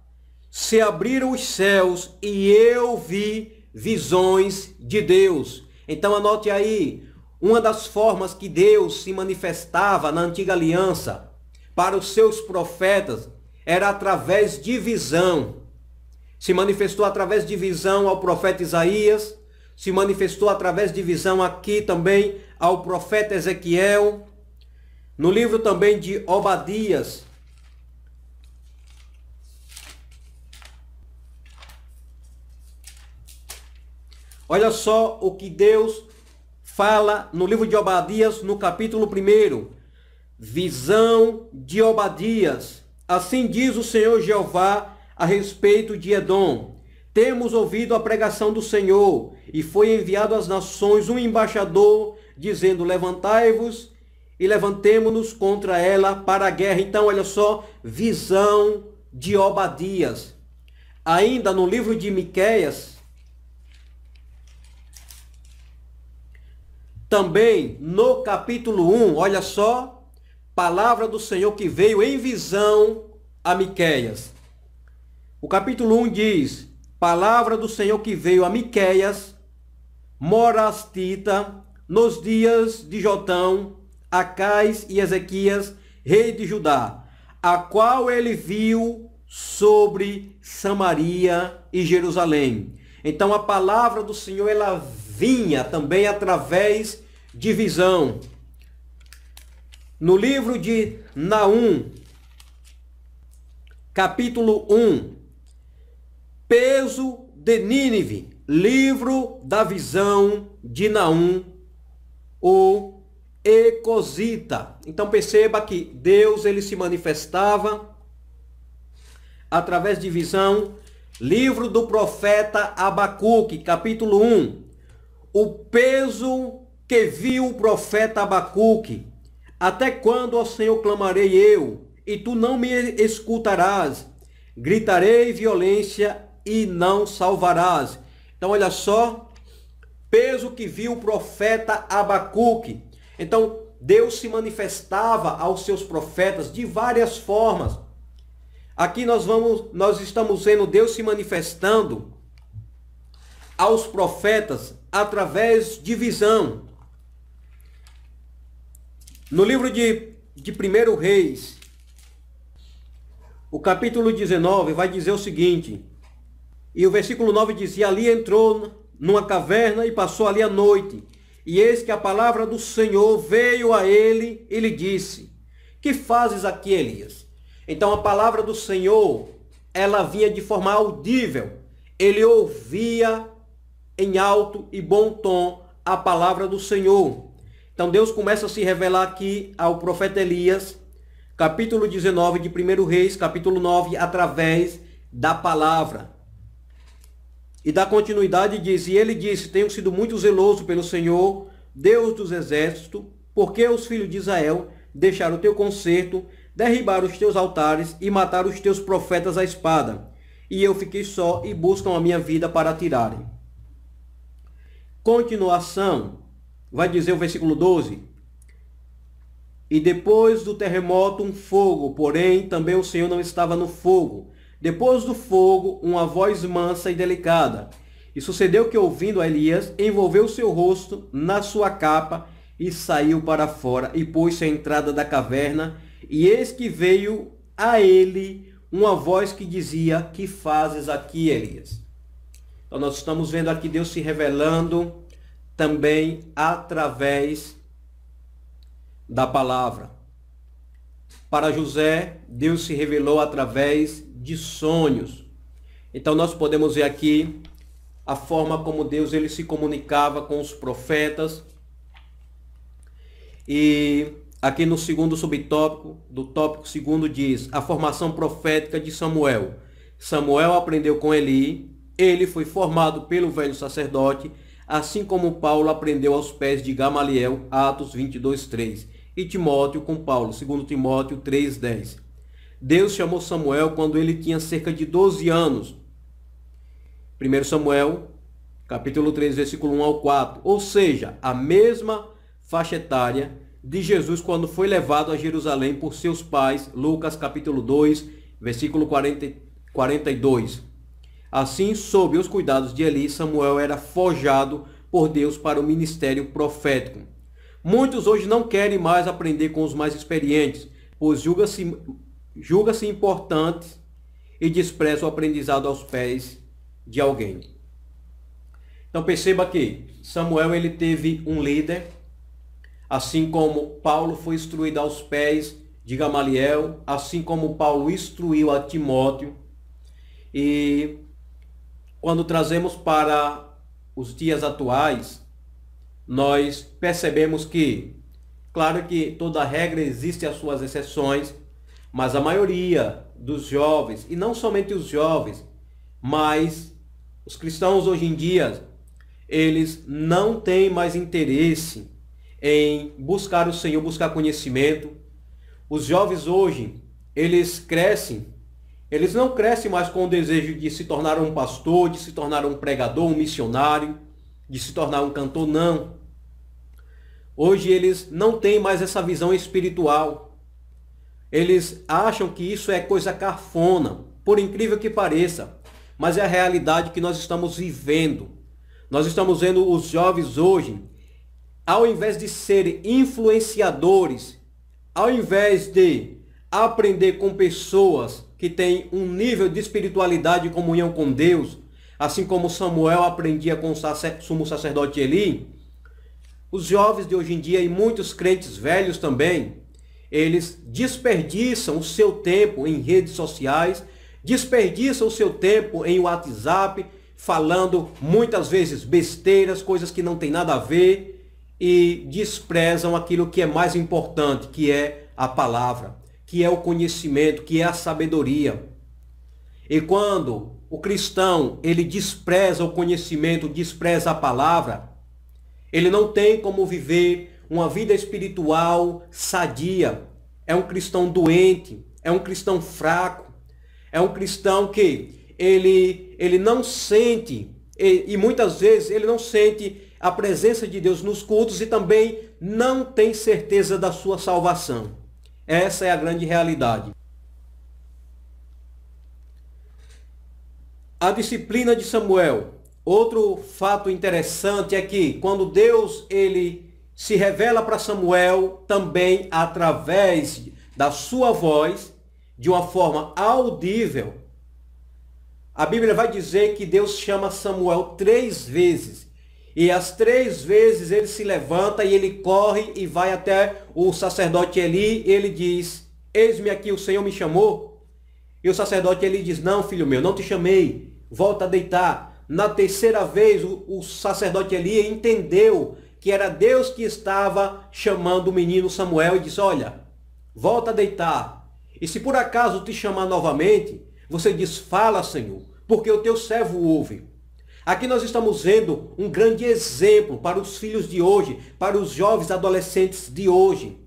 se abriram os céus e eu vi visões de Deus. Então anote aí, uma das formas que Deus se manifestava na antiga aliança para os seus profetas era através de visão se manifestou através de visão ao profeta Isaías, se manifestou através de visão aqui também ao profeta Ezequiel, no livro também de Obadias. Olha só o que Deus fala no livro de Obadias, no capítulo 1. Visão de Obadias. Assim diz o Senhor Jeová a respeito de Edom. Temos ouvido a pregação do Senhor, e foi enviado às nações um embaixador, dizendo: Levantai-vos e levantemo-nos contra ela para a guerra. Então, olha só, visão de Obadias. Ainda no livro de Miqueias, também no capítulo 1, olha só, palavra do Senhor que veio em visão a Miqueias. O capítulo 1 diz: Palavra do Senhor que veio a Miqueias, Morastita, nos dias de Jotão, Acais e Ezequias, rei de Judá, a qual ele viu sobre Samaria e Jerusalém. Então a palavra do Senhor ela vinha também através de visão. No livro de Naum, capítulo 1, Peso de Nínive, livro da visão de Naum, o Ecosita. Então perceba que Deus ele se manifestava através de visão. Livro do profeta Abacuque, capítulo 1. O peso que viu o profeta Abacuque. Até quando, ó Senhor, clamarei eu, e tu não me escutarás? Gritarei violência e não salvarás. Então olha só, peso que viu o profeta Abacuque. Então Deus se manifestava aos seus profetas de várias formas. Aqui nós vamos, nós estamos vendo Deus se manifestando aos profetas através de visão. No livro de, de 1 Reis, o capítulo 19 vai dizer o seguinte: e o versículo 9 diz: E ali entrou numa caverna e passou ali a noite. E eis que a palavra do Senhor veio a ele e lhe disse: Que fazes aqui, Elias? Então a palavra do Senhor, ela vinha de forma audível. Ele ouvia em alto e bom tom a palavra do Senhor. Então Deus começa a se revelar aqui ao profeta Elias, capítulo 19 de 1 Reis, capítulo 9, através da palavra. E dá continuidade e diz, e ele disse, tenho sido muito zeloso pelo Senhor, Deus dos exércitos, porque os filhos de Israel deixaram o teu conserto, derribaram os teus altares e mataram os teus profetas à espada. E eu fiquei só e buscam a minha vida para tirarem. Continuação, vai dizer o versículo 12. E depois do terremoto um fogo, porém também o Senhor não estava no fogo, depois do fogo, uma voz mansa e delicada. E sucedeu que, ouvindo a Elias, envolveu seu rosto na sua capa e saiu para fora e pôs-se à entrada da caverna. E eis que veio a ele uma voz que dizia: Que fazes aqui, Elias? Então, nós estamos vendo aqui Deus se revelando também através da palavra. Para José, Deus se revelou através de sonhos. Então nós podemos ver aqui a forma como Deus ele se comunicava com os profetas. E aqui no segundo subtópico, do tópico segundo diz: a formação profética de Samuel. Samuel aprendeu com Eli, ele foi formado pelo velho sacerdote, assim como Paulo aprendeu aos pés de Gamaliel, Atos 22:3, e Timóteo com Paulo, 2 Timóteo 3:10. Deus chamou Samuel quando ele tinha cerca de 12 anos. 1 Samuel, capítulo 3, versículo 1 ao 4. Ou seja, a mesma faixa etária de Jesus quando foi levado a Jerusalém por seus pais. Lucas, capítulo 2, versículo 40, 42. Assim, sob os cuidados de Eli, Samuel era forjado por Deus para o ministério profético. Muitos hoje não querem mais aprender com os mais experientes, pois julga-se julga-se importante e despreza o aprendizado aos pés de alguém. Então perceba que Samuel ele teve um líder, assim como Paulo foi instruído aos pés de Gamaliel, assim como Paulo instruiu a Timóteo. E quando trazemos para os dias atuais, nós percebemos que, claro que toda regra existe as suas exceções, mas a maioria dos jovens, e não somente os jovens, mas os cristãos hoje em dia, eles não têm mais interesse em buscar o Senhor, buscar conhecimento. Os jovens hoje, eles crescem, eles não crescem mais com o desejo de se tornar um pastor, de se tornar um pregador, um missionário, de se tornar um cantor, não. Hoje eles não têm mais essa visão espiritual. Eles acham que isso é coisa cafona, por incrível que pareça, mas é a realidade que nós estamos vivendo. Nós estamos vendo os jovens hoje, ao invés de serem influenciadores, ao invés de aprender com pessoas que têm um nível de espiritualidade e comunhão com Deus, assim como Samuel aprendia com o sumo sacerdote Eli, os jovens de hoje em dia e muitos crentes velhos também eles desperdiçam o seu tempo em redes sociais, desperdiçam o seu tempo em WhatsApp, falando muitas vezes besteiras, coisas que não tem nada a ver e desprezam aquilo que é mais importante, que é a palavra, que é o conhecimento, que é a sabedoria. E quando o cristão, ele despreza o conhecimento, despreza a palavra, ele não tem como viver uma vida espiritual sadia, é um cristão doente, é um cristão fraco, é um cristão que ele, ele não sente, e, e muitas vezes ele não sente a presença de Deus nos cultos e também não tem certeza da sua salvação. Essa é a grande realidade. A disciplina de Samuel. Outro fato interessante é que quando Deus ele se revela para Samuel também através da sua voz, de uma forma audível. A Bíblia vai dizer que Deus chama Samuel três vezes. E as três vezes ele se levanta e ele corre e vai até o sacerdote Eli. ele diz: Eis-me aqui, o Senhor me chamou. E o sacerdote Eli diz: Não, filho meu, não te chamei. Volta a deitar. Na terceira vez, o, o sacerdote Eli entendeu que era Deus que estava chamando o menino Samuel e disse: Olha, volta a deitar. E se por acaso te chamar novamente, você diz: Fala, Senhor, porque o teu servo ouve. Aqui nós estamos vendo um grande exemplo para os filhos de hoje, para os jovens adolescentes de hoje.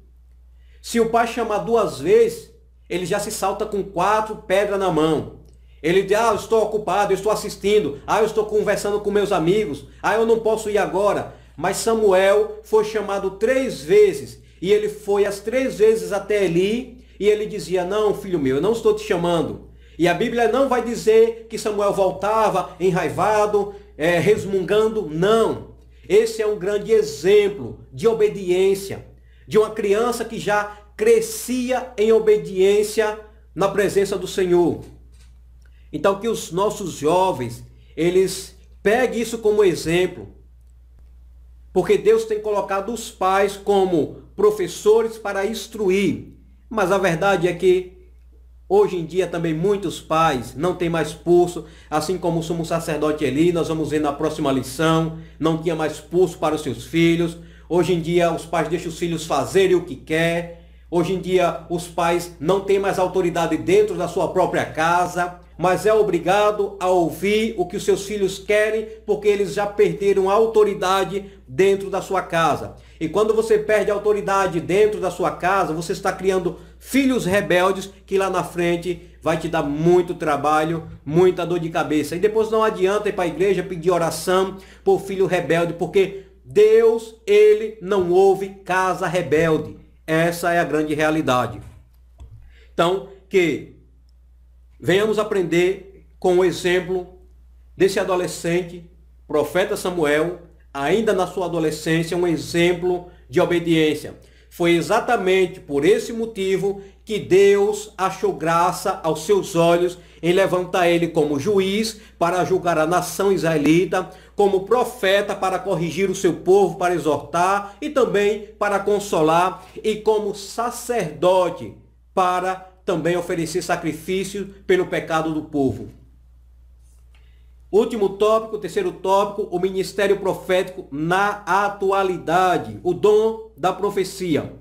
Se o pai chamar duas vezes, ele já se salta com quatro pedras na mão. Ele diz, ah, eu estou ocupado, eu estou assistindo, ah, eu estou conversando com meus amigos, ah, eu não posso ir agora. Mas Samuel foi chamado três vezes e ele foi as três vezes até Eli e ele dizia: Não, filho meu, eu não estou te chamando. E a Bíblia não vai dizer que Samuel voltava enraivado, é, resmungando. Não. Esse é um grande exemplo de obediência, de uma criança que já crescia em obediência na presença do Senhor. Então que os nossos jovens, eles peguem isso como exemplo porque Deus tem colocado os pais como professores para instruir. Mas a verdade é que Hoje em dia também muitos pais não têm mais pulso, assim como o sumo sacerdote Eli, nós vamos ver na próxima lição, não tinha mais pulso para os seus filhos. Hoje em dia os pais deixam os filhos fazerem o que quer. Hoje em dia os pais não têm mais autoridade dentro da sua própria casa mas é obrigado a ouvir o que os seus filhos querem, porque eles já perderam a autoridade dentro da sua casa. E quando você perde a autoridade dentro da sua casa, você está criando filhos rebeldes que lá na frente vai te dar muito trabalho, muita dor de cabeça. E depois não adianta ir para a igreja pedir oração por filho rebelde, porque Deus, ele não ouve casa rebelde. Essa é a grande realidade. Então, que Venhamos aprender com o exemplo desse adolescente, profeta Samuel, ainda na sua adolescência, um exemplo de obediência. Foi exatamente por esse motivo que Deus achou graça aos seus olhos em levantar ele como juiz para julgar a nação israelita, como profeta para corrigir o seu povo, para exortar e também para consolar, e como sacerdote para também oferecer sacrifício pelo pecado do povo. Último tópico, terceiro tópico, o ministério profético na atualidade, o dom da profecia.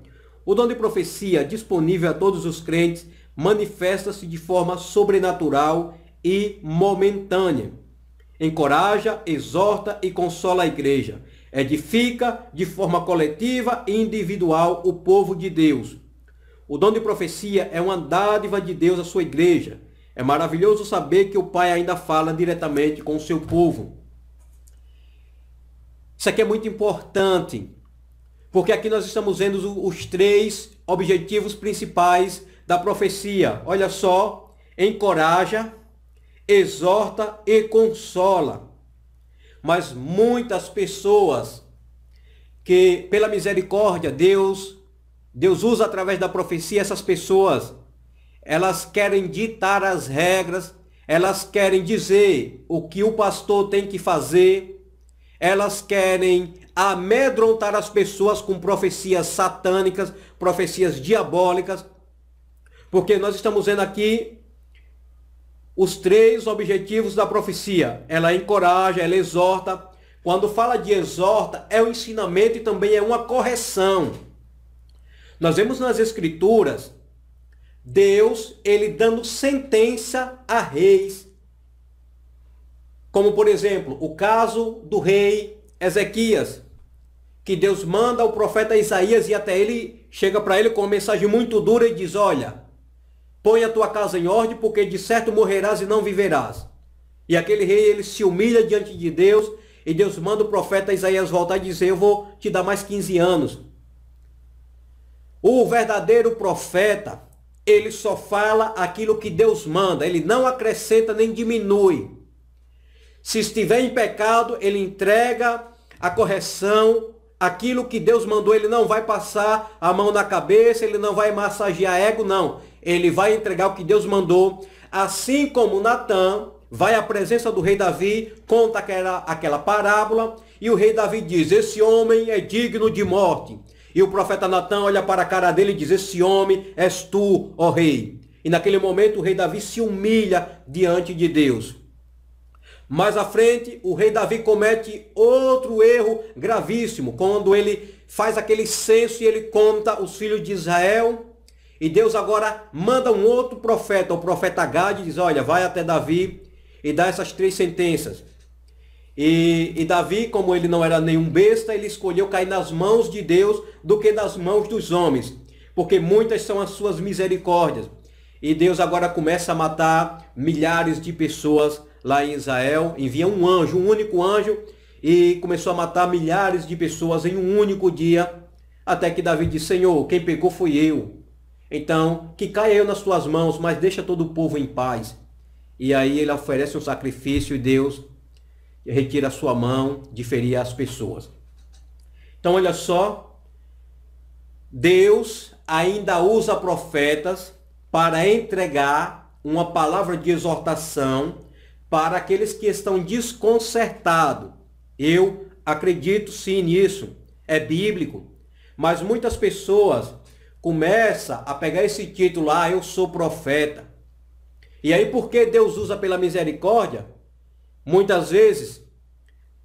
O dom de profecia disponível a todos os crentes manifesta-se de forma sobrenatural e momentânea. Encoraja, exorta e consola a igreja. Edifica de forma coletiva e individual o povo de Deus o dom de profecia é uma dádiva de Deus à sua igreja. É maravilhoso saber que o Pai ainda fala diretamente com o seu povo. Isso aqui é muito importante, porque aqui nós estamos vendo os três objetivos principais da profecia. Olha só, encoraja, exorta e consola. Mas muitas pessoas que, pela misericórdia, Deus Deus usa através da profecia essas pessoas. Elas querem ditar as regras, elas querem dizer o que o pastor tem que fazer, elas querem amedrontar as pessoas com profecias satânicas, profecias diabólicas, porque nós estamos vendo aqui os três objetivos da profecia. Ela encoraja, ela exorta. Quando fala de exorta, é um ensinamento e também é uma correção. Nós vemos nas escrituras Deus ele dando sentença a reis. Como por exemplo, o caso do rei Ezequias, que Deus manda o profeta Isaías e até ele chega para ele com uma mensagem muito dura e diz: "Olha, põe a tua casa em ordem, porque de certo morrerás e não viverás". E aquele rei ele se humilha diante de Deus, e Deus manda o profeta Isaías voltar e dizer: "Eu vou te dar mais 15 anos". O verdadeiro profeta, ele só fala aquilo que Deus manda, ele não acrescenta nem diminui. Se estiver em pecado, ele entrega a correção, aquilo que Deus mandou, ele não vai passar a mão na cabeça, ele não vai massagear ego, não. Ele vai entregar o que Deus mandou, assim como Natan vai à presença do rei Davi, conta aquela, aquela parábola, e o rei Davi diz: Esse homem é digno de morte. E o profeta Natan olha para a cara dele e diz: Esse homem és tu, ó rei. E naquele momento o rei Davi se humilha diante de Deus. Mais à frente, o rei Davi comete outro erro gravíssimo, quando ele faz aquele censo e ele conta os filhos de Israel. E Deus agora manda um outro profeta, o profeta Gad, e diz: Olha, vai até Davi e dá essas três sentenças. E, e, Davi, como ele não era nenhum besta, ele escolheu cair nas mãos de Deus do que nas mãos dos homens, porque muitas são as suas misericórdias. E Deus agora começa a matar milhares de pessoas lá em Israel, envia um anjo, um único anjo, e começou a matar milhares de pessoas em um único dia, até que Davi disse: Senhor, quem pegou foi eu. Então, que caia eu nas tuas mãos, mas deixa todo o povo em paz. E aí ele oferece um sacrifício e Deus retira a sua mão de ferir as pessoas. Então, olha só, Deus ainda usa profetas para entregar uma palavra de exortação para aqueles que estão desconcertados. Eu acredito sim nisso, é bíblico, mas muitas pessoas começam a pegar esse título lá, ah, eu sou profeta. E aí, por que Deus usa pela misericórdia? Muitas vezes,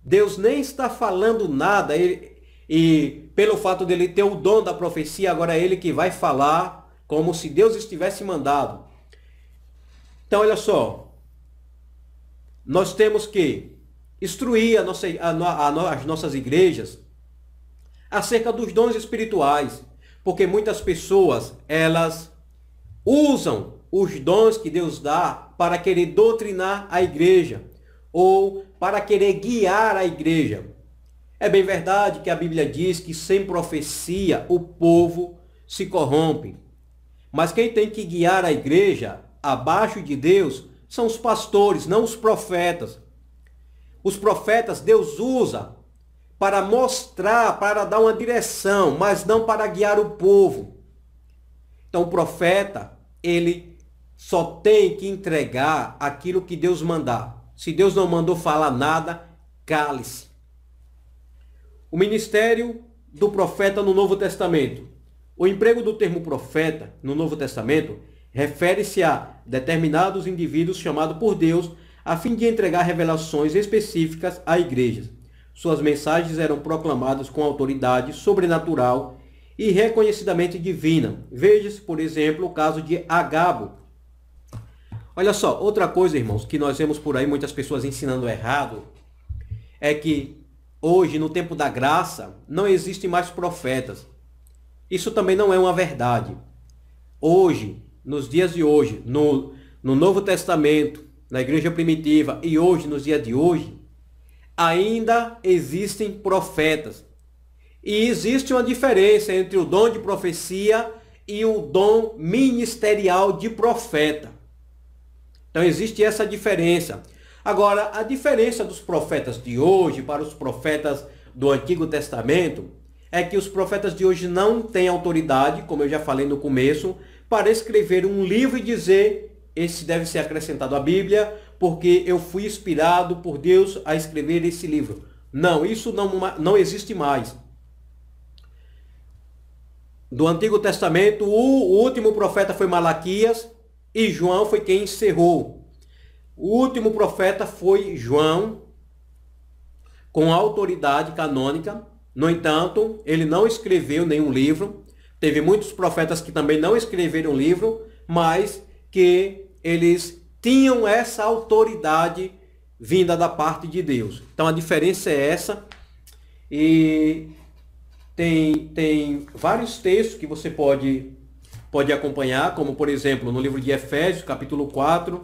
Deus nem está falando nada, ele, e pelo fato dele ter o dom da profecia, agora é ele que vai falar, como se Deus estivesse mandado. Então, olha só. Nós temos que instruir a nossa, a, a, as nossas igrejas acerca dos dons espirituais, porque muitas pessoas, elas usam os dons que Deus dá para querer doutrinar a igreja ou para querer guiar a igreja. É bem verdade que a Bíblia diz que sem profecia o povo se corrompe. Mas quem tem que guiar a igreja abaixo de Deus são os pastores, não os profetas. Os profetas Deus usa para mostrar, para dar uma direção, mas não para guiar o povo. Então o profeta, ele só tem que entregar aquilo que Deus mandar. Se Deus não mandou falar nada, cale-se. O ministério do profeta no Novo Testamento. O emprego do termo profeta no Novo Testamento refere-se a determinados indivíduos chamados por Deus a fim de entregar revelações específicas à igreja. Suas mensagens eram proclamadas com autoridade sobrenatural e reconhecidamente divina. Veja-se, por exemplo, o caso de Agabo, Olha só, outra coisa, irmãos, que nós vemos por aí muitas pessoas ensinando errado, é que hoje, no tempo da graça, não existem mais profetas. Isso também não é uma verdade. Hoje, nos dias de hoje, no, no Novo Testamento, na igreja primitiva e hoje, nos dias de hoje, ainda existem profetas. E existe uma diferença entre o dom de profecia e o dom ministerial de profeta. Então existe essa diferença. Agora, a diferença dos profetas de hoje para os profetas do Antigo Testamento é que os profetas de hoje não têm autoridade, como eu já falei no começo, para escrever um livro e dizer esse deve ser acrescentado à Bíblia, porque eu fui inspirado por Deus a escrever esse livro. Não, isso não, não existe mais. Do Antigo Testamento, o último profeta foi Malaquias, e João foi quem encerrou. O último profeta foi João, com autoridade canônica. No entanto, ele não escreveu nenhum livro. Teve muitos profetas que também não escreveram livro, mas que eles tinham essa autoridade vinda da parte de Deus. Então a diferença é essa. E tem, tem vários textos que você pode pode acompanhar, como por exemplo no livro de Efésios, capítulo 4,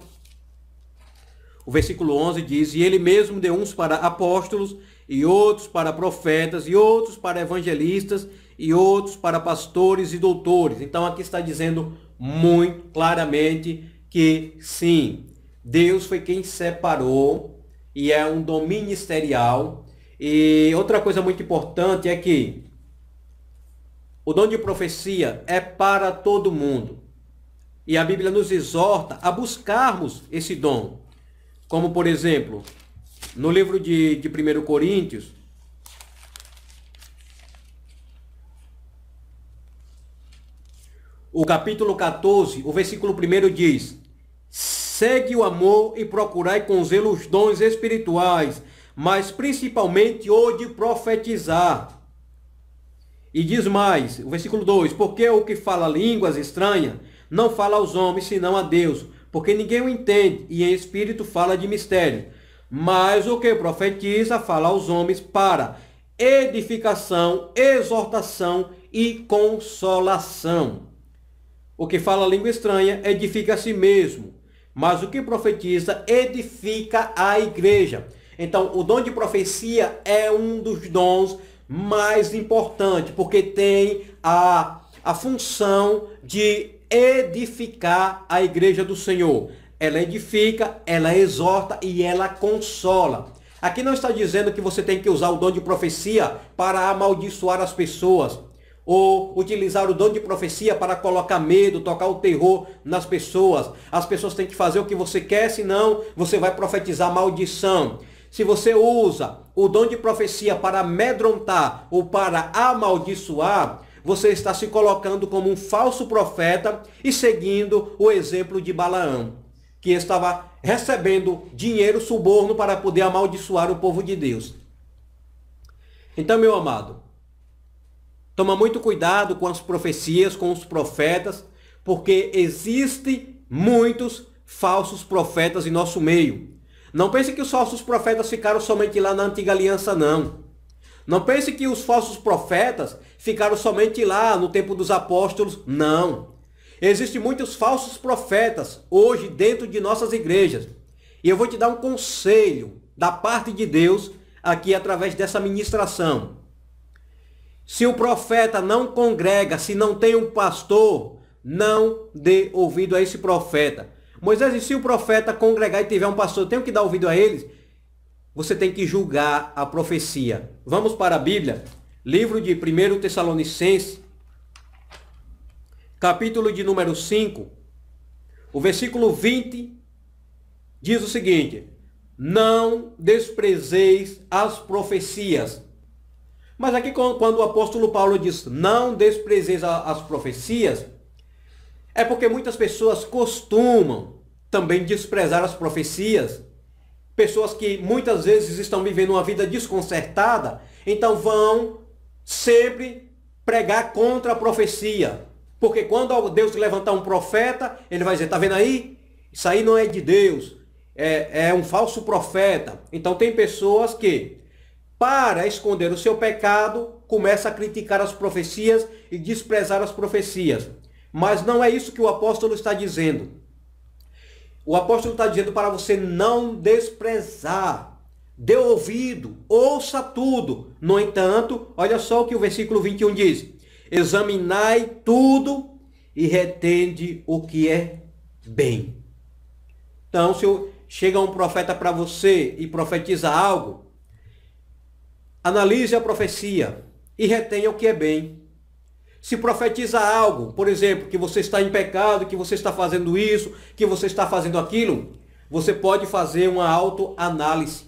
o versículo 11 diz: E ele mesmo deu uns para apóstolos, e outros para profetas, e outros para evangelistas, e outros para pastores e doutores. Então aqui está dizendo muito claramente que sim, Deus foi quem separou, e é um dom ministerial. E outra coisa muito importante é que o dom de profecia é para todo mundo. E a Bíblia nos exorta a buscarmos esse dom. Como, por exemplo, no livro de, de 1 Coríntios, o capítulo 14, o versículo 1 diz: Segue o amor e procurai com zelo os dons espirituais, mas principalmente o de profetizar. E diz mais, o versículo 2: Porque o que fala línguas estranhas não fala aos homens, senão a Deus, porque ninguém o entende, e em espírito fala de mistério. Mas o que profetiza fala aos homens para edificação, exortação e consolação. O que fala língua estranha edifica a si mesmo, mas o que profetiza edifica a igreja. Então, o dom de profecia é um dos dons mais importante, porque tem a, a função de edificar a igreja do Senhor. Ela edifica, ela exorta e ela consola. Aqui não está dizendo que você tem que usar o dom de profecia para amaldiçoar as pessoas, ou utilizar o dom de profecia para colocar medo, tocar o terror nas pessoas. As pessoas têm que fazer o que você quer, senão você vai profetizar maldição se você usa o dom de profecia para amedrontar ou para amaldiçoar, você está se colocando como um falso profeta e seguindo o exemplo de Balaão, que estava recebendo dinheiro suborno para poder amaldiçoar o povo de Deus. Então, meu amado, toma muito cuidado com as profecias, com os profetas, porque existem muitos falsos profetas em nosso meio. Não pense que os falsos profetas ficaram somente lá na antiga aliança, não. Não pense que os falsos profetas ficaram somente lá no tempo dos apóstolos, não. Existem muitos falsos profetas hoje dentro de nossas igrejas. E eu vou te dar um conselho da parte de Deus aqui através dessa ministração. Se o profeta não congrega, se não tem um pastor, não dê ouvido a esse profeta. Moisés e se o profeta congregar e tiver um pastor, tenho que dar ouvido a eles? Você tem que julgar a profecia. Vamos para a Bíblia. Livro de 1 Tessalonicenses, capítulo de número 5, o versículo 20 diz o seguinte: Não desprezeis as profecias. Mas aqui quando o apóstolo Paulo diz: Não desprezeis as profecias, é porque muitas pessoas costumam também desprezar as profecias. Pessoas que muitas vezes estão vivendo uma vida desconcertada, então vão sempre pregar contra a profecia. Porque quando Deus levantar um profeta, ele vai dizer, tá vendo aí? Isso aí não é de Deus. É, é um falso profeta. Então tem pessoas que, para esconder o seu pecado, começa a criticar as profecias e desprezar as profecias. Mas não é isso que o apóstolo está dizendo. O apóstolo está dizendo para você não desprezar. Dê ouvido, ouça tudo. No entanto, olha só o que o versículo 21 diz: Examinai tudo e retende o que é bem. Então, se chega um profeta para você e profetiza algo, analise a profecia e retenha o que é bem se profetiza algo, por exemplo, que você está em pecado, que você está fazendo isso, que você está fazendo aquilo, você pode fazer uma autoanálise.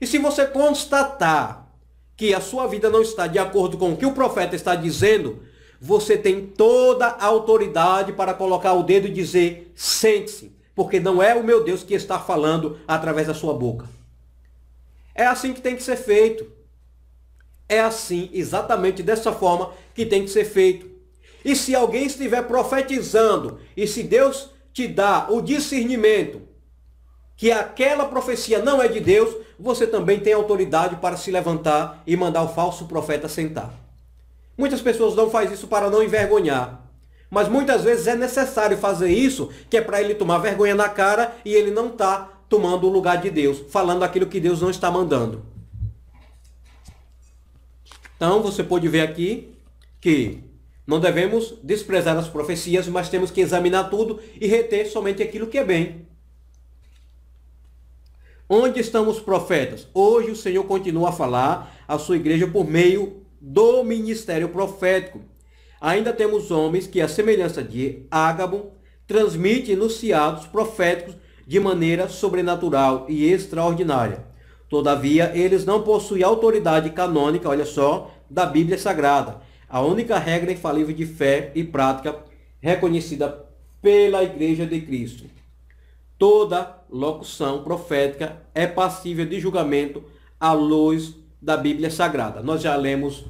E se você constatar que a sua vida não está de acordo com o que o profeta está dizendo, você tem toda a autoridade para colocar o dedo e dizer: sente-se, porque não é o meu Deus que está falando através da sua boca. É assim que tem que ser feito. É assim, exatamente dessa forma que tem que ser feito. E se alguém estiver profetizando, e se Deus te dá o discernimento que aquela profecia não é de Deus, você também tem autoridade para se levantar e mandar o falso profeta sentar. Muitas pessoas não fazem isso para não envergonhar. Mas muitas vezes é necessário fazer isso, que é para ele tomar vergonha na cara e ele não está tomando o lugar de Deus, falando aquilo que Deus não está mandando. Então, você pode ver aqui que não devemos desprezar as profecias, mas temos que examinar tudo e reter somente aquilo que é bem. Onde estão os profetas? Hoje o Senhor continua a falar à sua igreja por meio do ministério profético. Ainda temos homens que, à semelhança de Ágabo, transmitem enunciados proféticos de maneira sobrenatural e extraordinária. Todavia, eles não possuem autoridade canônica, olha só, da Bíblia Sagrada. A única regra infalível de fé e prática reconhecida pela Igreja de Cristo. Toda locução profética é passível de julgamento à luz da Bíblia Sagrada. Nós já lemos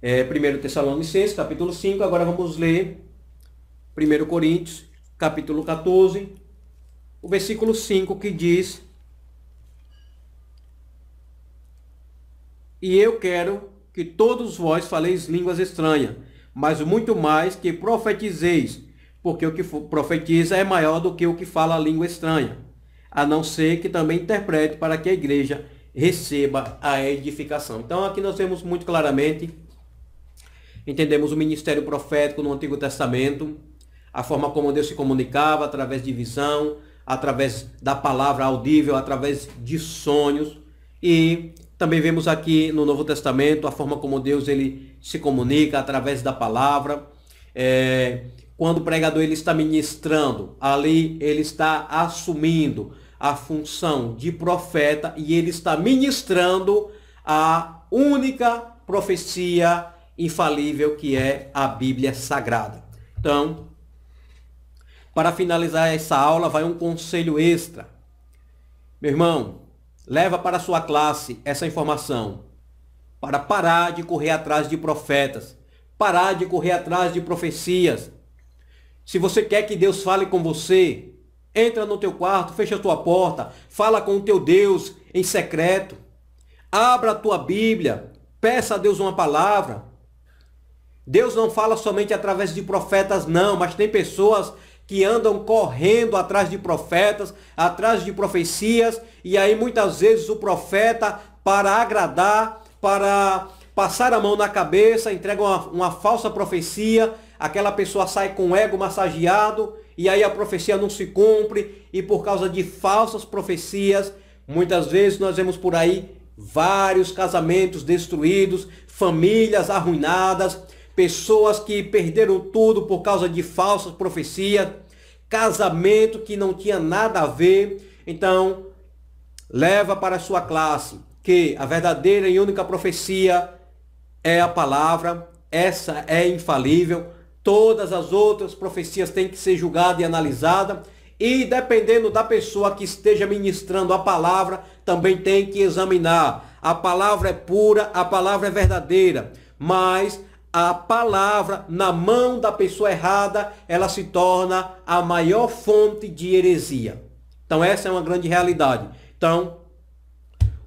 é, eh, 1 Tessalonicenses, capítulo 5, agora vamos ler 1 Coríntios, capítulo 14, o versículo 5 que diz E eu quero que todos vós faleis línguas estranhas, mas muito mais que profetizeis, porque o que profetiza é maior do que o que fala a língua estranha, a não ser que também interprete para que a igreja receba a edificação. Então aqui nós vemos muito claramente, entendemos o ministério profético no Antigo Testamento, a forma como Deus se comunicava através de visão, através da palavra audível, através de sonhos e também vemos aqui no Novo Testamento a forma como Deus ele se comunica através da palavra. É, quando o pregador ele está ministrando, ali ele está assumindo a função de profeta e ele está ministrando a única profecia infalível que é a Bíblia Sagrada. Então, para finalizar essa aula, vai um conselho extra. Meu irmão, Leva para sua classe essa informação para parar de correr atrás de profetas, parar de correr atrás de profecias. Se você quer que Deus fale com você, entra no teu quarto, fecha a tua porta, fala com o teu Deus em secreto. Abra a tua Bíblia, peça a Deus uma palavra. Deus não fala somente através de profetas, não, mas tem pessoas que andam correndo atrás de profetas, atrás de profecias e aí muitas vezes o profeta, para agradar, para passar a mão na cabeça, entrega uma, uma falsa profecia, aquela pessoa sai com o ego massageado, e aí a profecia não se cumpre, e por causa de falsas profecias, muitas vezes nós vemos por aí vários casamentos destruídos, famílias arruinadas, pessoas que perderam tudo por causa de falsas profecias, casamento que não tinha nada a ver. Então, leva para a sua classe que a verdadeira e única profecia é a palavra, essa é infalível, todas as outras profecias têm que ser julgada e analisada, e dependendo da pessoa que esteja ministrando a palavra, também tem que examinar. A palavra é pura, a palavra é verdadeira, mas a palavra na mão da pessoa errada, ela se torna a maior fonte de heresia. Então essa é uma grande realidade. Então,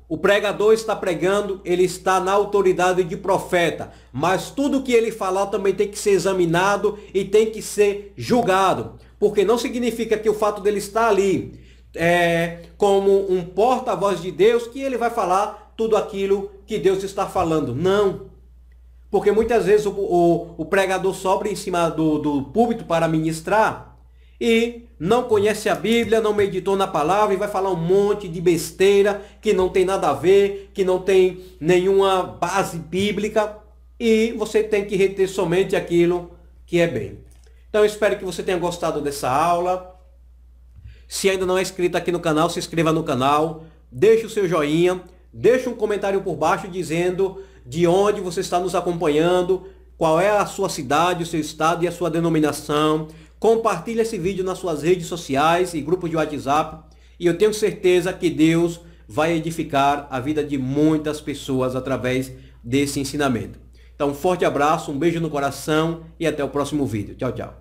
o pregador está pregando, ele está na autoridade de profeta, mas tudo que ele falar também tem que ser examinado e tem que ser julgado, porque não significa que o fato dele estar ali é, como um porta-voz de Deus que ele vai falar tudo aquilo que Deus está falando. Não. Porque muitas vezes o, o, o pregador sobra em cima do, do púlpito para ministrar e não conhece a Bíblia, não meditou na palavra e vai falar um monte de besteira que não tem nada a ver, que não tem nenhuma base bíblica e você tem que reter somente aquilo que é bem. Então eu espero que você tenha gostado dessa aula. Se ainda não é inscrito aqui no canal, se inscreva no canal, deixe o seu joinha, deixe um comentário por baixo dizendo de onde você está nos acompanhando, qual é a sua cidade, o seu estado e a sua denominação. Compartilhe esse vídeo nas suas redes sociais e grupos de WhatsApp. E eu tenho certeza que Deus vai edificar a vida de muitas pessoas através desse ensinamento. Então, um forte abraço, um beijo no coração e até o próximo vídeo. Tchau, tchau.